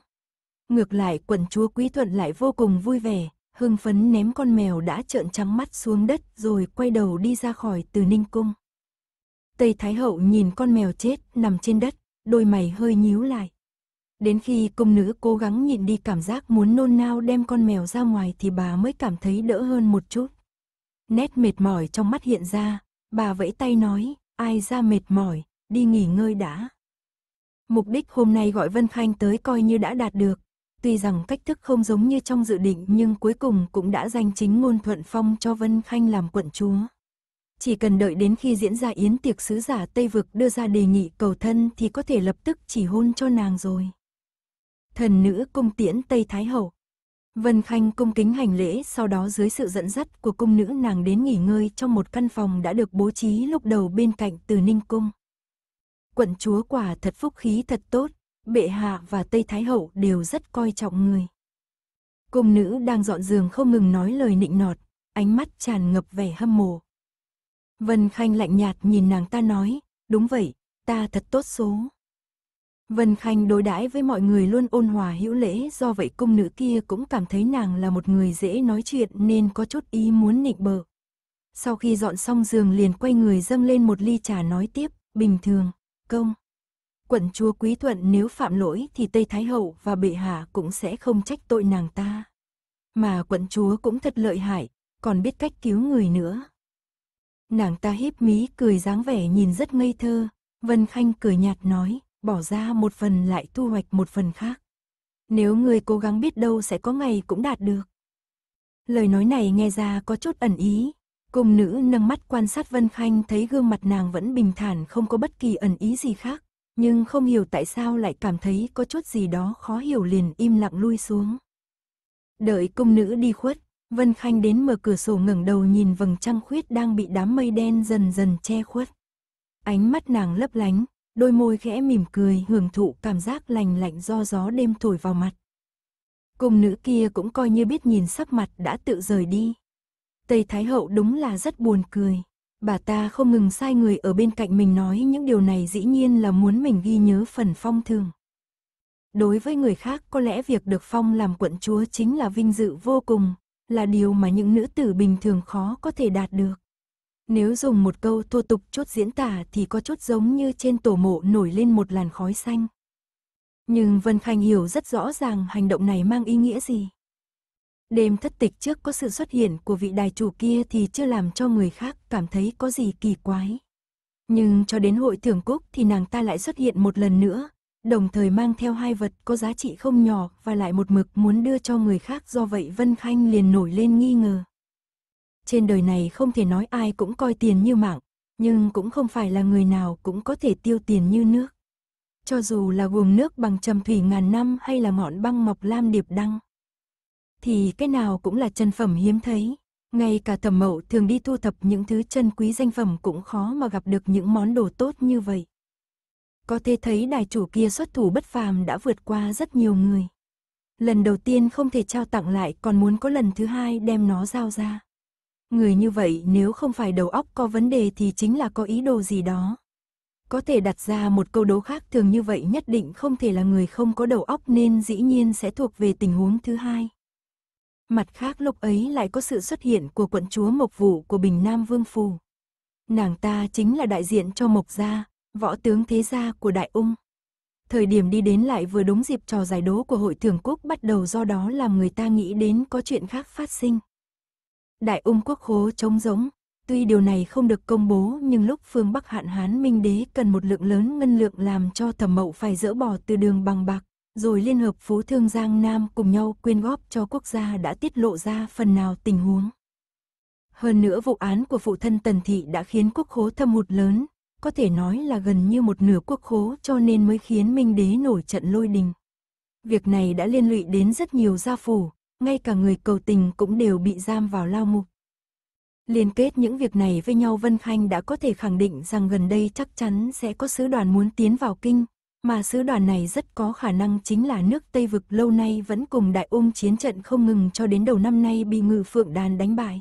Ngược lại quận chúa Quý Thuận lại vô cùng vui vẻ, hưng phấn ném con mèo đã trợn trắng mắt xuống đất rồi quay đầu đi ra khỏi từ ninh cung. Tây Thái Hậu nhìn con mèo chết nằm trên đất, đôi mày hơi nhíu lại. Đến khi công nữ cố gắng nhịn đi cảm giác muốn nôn nao đem con mèo ra ngoài thì bà mới cảm thấy đỡ hơn một chút. Nét mệt mỏi trong mắt hiện ra, bà vẫy tay nói, ai ra mệt mỏi, đi nghỉ ngơi đã. Mục đích hôm nay gọi Vân Khanh tới coi như đã đạt được. Tuy rằng cách thức không giống như trong dự định nhưng cuối cùng cũng đã danh chính ngôn thuận phong cho Vân Khanh làm quận chúa chỉ cần đợi đến khi diễn ra yến tiệc sứ giả Tây Vực đưa ra đề nghị cầu thân thì có thể lập tức chỉ hôn cho nàng rồi. Thần nữ cung tiễn Tây Thái Hậu Vân Khanh cung kính hành lễ sau đó dưới sự dẫn dắt của cung nữ nàng đến nghỉ ngơi trong một căn phòng đã được bố trí lúc đầu bên cạnh từ Ninh Cung. Quận chúa quả thật phúc khí thật tốt, bệ hạ và Tây Thái Hậu đều rất coi trọng người. Cung nữ đang dọn giường không ngừng nói lời nịnh nọt, ánh mắt tràn ngập vẻ hâm mộ. Vân Khanh lạnh nhạt nhìn nàng ta nói, đúng vậy, ta thật tốt số. Vân Khanh đối đãi với mọi người luôn ôn hòa hữu lễ do vậy cung nữ kia cũng cảm thấy nàng là một người dễ nói chuyện nên có chút ý muốn nịnh bợ. Sau khi dọn xong giường liền quay người dâng lên một ly trà nói tiếp, bình thường, công. Quận chúa Quý Thuận nếu phạm lỗi thì Tây Thái Hậu và Bệ Hạ cũng sẽ không trách tội nàng ta. Mà quận chúa cũng thật lợi hại, còn biết cách cứu người nữa. Nàng ta híp mí cười dáng vẻ nhìn rất ngây thơ, Vân Khanh cười nhạt nói, bỏ ra một phần lại thu hoạch một phần khác. Nếu người cố gắng biết đâu sẽ có ngày cũng đạt được. Lời nói này nghe ra có chút ẩn ý, cung nữ nâng mắt quan sát Vân Khanh thấy gương mặt nàng vẫn bình thản không có bất kỳ ẩn ý gì khác, nhưng không hiểu tại sao lại cảm thấy có chút gì đó khó hiểu liền im lặng lui xuống. Đợi cung nữ đi khuất, Vân Khanh đến mở cửa sổ ngẩng đầu nhìn vầng trăng khuyết đang bị đám mây đen dần dần che khuất. Ánh mắt nàng lấp lánh, đôi môi khẽ mỉm cười hưởng thụ cảm giác lành lạnh do gió đêm thổi vào mặt. Cùng nữ kia cũng coi như biết nhìn sắc mặt đã tự rời đi. Tây Thái Hậu đúng là rất buồn cười. Bà ta không ngừng sai người ở bên cạnh mình nói những điều này dĩ nhiên là muốn mình ghi nhớ phần phong thường. Đối với người khác có lẽ việc được phong làm quận chúa chính là vinh dự vô cùng, là điều mà những nữ tử bình thường khó có thể đạt được. Nếu dùng một câu thô tục chốt diễn tả thì có chút giống như trên tổ mộ nổi lên một làn khói xanh. Nhưng Vân Khanh hiểu rất rõ ràng hành động này mang ý nghĩa gì. Đêm thất tịch trước có sự xuất hiện của vị đài chủ kia thì chưa làm cho người khác cảm thấy có gì kỳ quái. Nhưng cho đến hội thưởng cúc thì nàng ta lại xuất hiện một lần nữa, đồng thời mang theo hai vật có giá trị không nhỏ và lại một mực muốn đưa cho người khác do vậy Vân Khanh liền nổi lên nghi ngờ. Trên đời này không thể nói ai cũng coi tiền như mạng, nhưng cũng không phải là người nào cũng có thể tiêu tiền như nước. Cho dù là gồm nước bằng trầm thủy ngàn năm hay là ngọn băng mọc lam điệp đăng, thì cái nào cũng là chân phẩm hiếm thấy. Ngay cả thẩm mậu thường đi thu thập những thứ chân quý danh phẩm cũng khó mà gặp được những món đồ tốt như vậy. Có thể thấy đại chủ kia xuất thủ bất phàm đã vượt qua rất nhiều người. Lần đầu tiên không thể trao tặng lại còn muốn có lần thứ hai đem nó giao ra. Người như vậy nếu không phải đầu óc có vấn đề thì chính là có ý đồ gì đó. Có thể đặt ra một câu đố khác thường như vậy nhất định không thể là người không có đầu óc nên dĩ nhiên sẽ thuộc về tình huống thứ hai. Mặt khác lúc ấy lại có sự xuất hiện của quận chúa Mộc Vũ của Bình Nam Vương Phù. Nàng ta chính là đại diện cho Mộc Gia, võ tướng thế gia của Đại Ung. Thời điểm đi đến lại vừa đúng dịp trò giải đố của hội thưởng quốc bắt đầu do đó làm người ta nghĩ đến có chuyện khác phát sinh. Đại Ung quốc khố trống rỗng, tuy điều này không được công bố nhưng lúc phương Bắc Hạn Hán Minh Đế cần một lượng lớn ngân lượng làm cho thẩm mậu phải dỡ bỏ từ đường bằng bạc, rồi Liên hợp Phú Thương Giang Nam cùng nhau quyên góp cho quốc gia đã tiết lộ ra phần nào tình huống. Hơn nữa vụ án của phụ thân Tần Thị đã khiến quốc khố thâm hụt lớn, có thể nói là gần như một nửa quốc khố cho nên mới khiến Minh Đế nổi trận lôi đình. Việc này đã liên lụy đến rất nhiều gia phủ, ngay cả người cầu tình cũng đều bị giam vào lao mục. Liên kết những việc này với nhau Vân Khanh đã có thể khẳng định rằng gần đây chắc chắn sẽ có sứ đoàn muốn tiến vào kinh, mà sứ đoàn này rất có khả năng chính là nước Tây Vực lâu nay vẫn cùng đại ung chiến trận không ngừng cho đến đầu năm nay bị ngự phượng đàn đánh bại.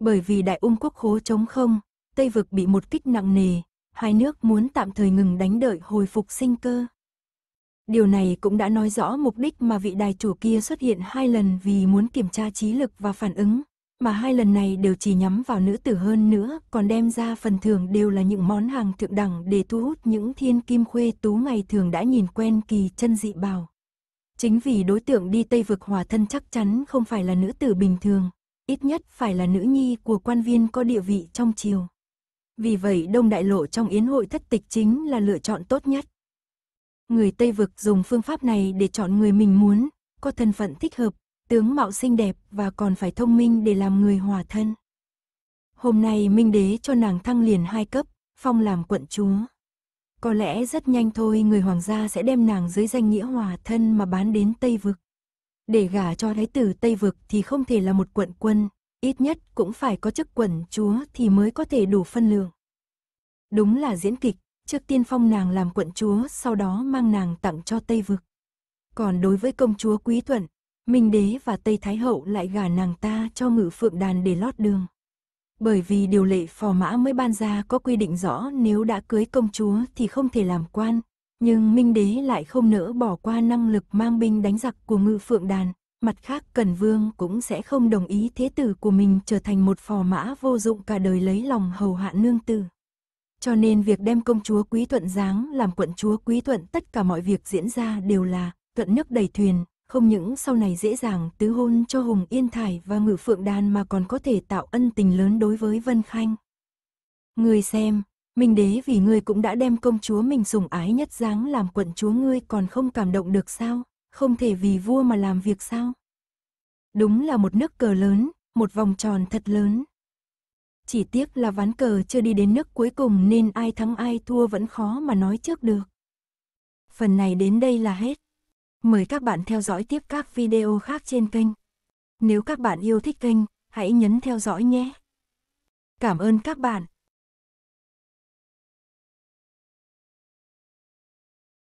Bởi vì đại ung quốc khố chống không, Tây vực bị một kích nặng nề, hai nước muốn tạm thời ngừng đánh đợi hồi phục sinh cơ. Điều này cũng đã nói rõ mục đích mà vị đài chủ kia xuất hiện hai lần vì muốn kiểm tra trí lực và phản ứng, mà hai lần này đều chỉ nhắm vào nữ tử hơn nữa, còn đem ra phần thưởng đều là những món hàng thượng đẳng để thu hút những thiên kim khuê tú ngày thường đã nhìn quen kỳ chân dị bào. Chính vì đối tượng đi Tây vực hòa thân chắc chắn không phải là nữ tử bình thường, ít nhất phải là nữ nhi của quan viên có địa vị trong triều. Vì vậy đông đại lộ trong yến hội thất tịch chính là lựa chọn tốt nhất. Người Tây Vực dùng phương pháp này để chọn người mình muốn, có thân phận thích hợp, tướng mạo xinh đẹp và còn phải thông minh để làm người hòa thân. Hôm nay Minh Đế cho nàng thăng liền hai cấp, phong làm quận chúa. Có lẽ rất nhanh thôi người hoàng gia sẽ đem nàng dưới danh nghĩa hòa thân mà bán đến Tây Vực. Để gả cho thái tử Tây Vực thì không thể là một quận quân, ít nhất cũng phải có chức quần chúa thì mới có thể đủ phân lượng. Đúng là diễn kịch, trước tiên phong nàng làm quận chúa sau đó mang nàng tặng cho Tây Vực. Còn đối với công chúa Quý Thuận, Minh Đế và Tây Thái Hậu lại gả nàng ta cho ngự phượng đàn để lót đường. Bởi vì điều lệ phò mã mới ban ra có quy định rõ nếu đã cưới công chúa thì không thể làm quan, nhưng Minh Đế lại không nỡ bỏ qua năng lực mang binh đánh giặc của ngự phượng đàn, Mặt khác Cần Vương cũng sẽ không đồng ý thế tử của mình trở thành một phò mã vô dụng cả đời lấy lòng hầu hạ nương tử. Cho nên việc đem công chúa Quý Thuận Giáng làm quận chúa Quý Thuận tất cả mọi việc diễn ra đều là thuận nước đầy thuyền, không những sau này dễ dàng tứ hôn cho Hùng Yên Thải và Ngự Phượng Đan mà còn có thể tạo ân tình lớn đối với Vân Khanh. Người xem, Minh Đế vì ngươi cũng đã đem công chúa mình sủng ái nhất giáng làm quận chúa ngươi còn không cảm động được sao? không thể vì vua mà làm việc sao? Đúng là một nước cờ lớn, một vòng tròn thật lớn. Chỉ tiếc là ván cờ chưa đi đến nước cuối cùng nên ai thắng ai thua vẫn khó mà nói trước được. Phần này đến đây là hết. Mời các bạn theo dõi tiếp các video khác trên kênh. Nếu các bạn yêu thích kênh, hãy nhấn theo dõi nhé. Cảm ơn các bạn.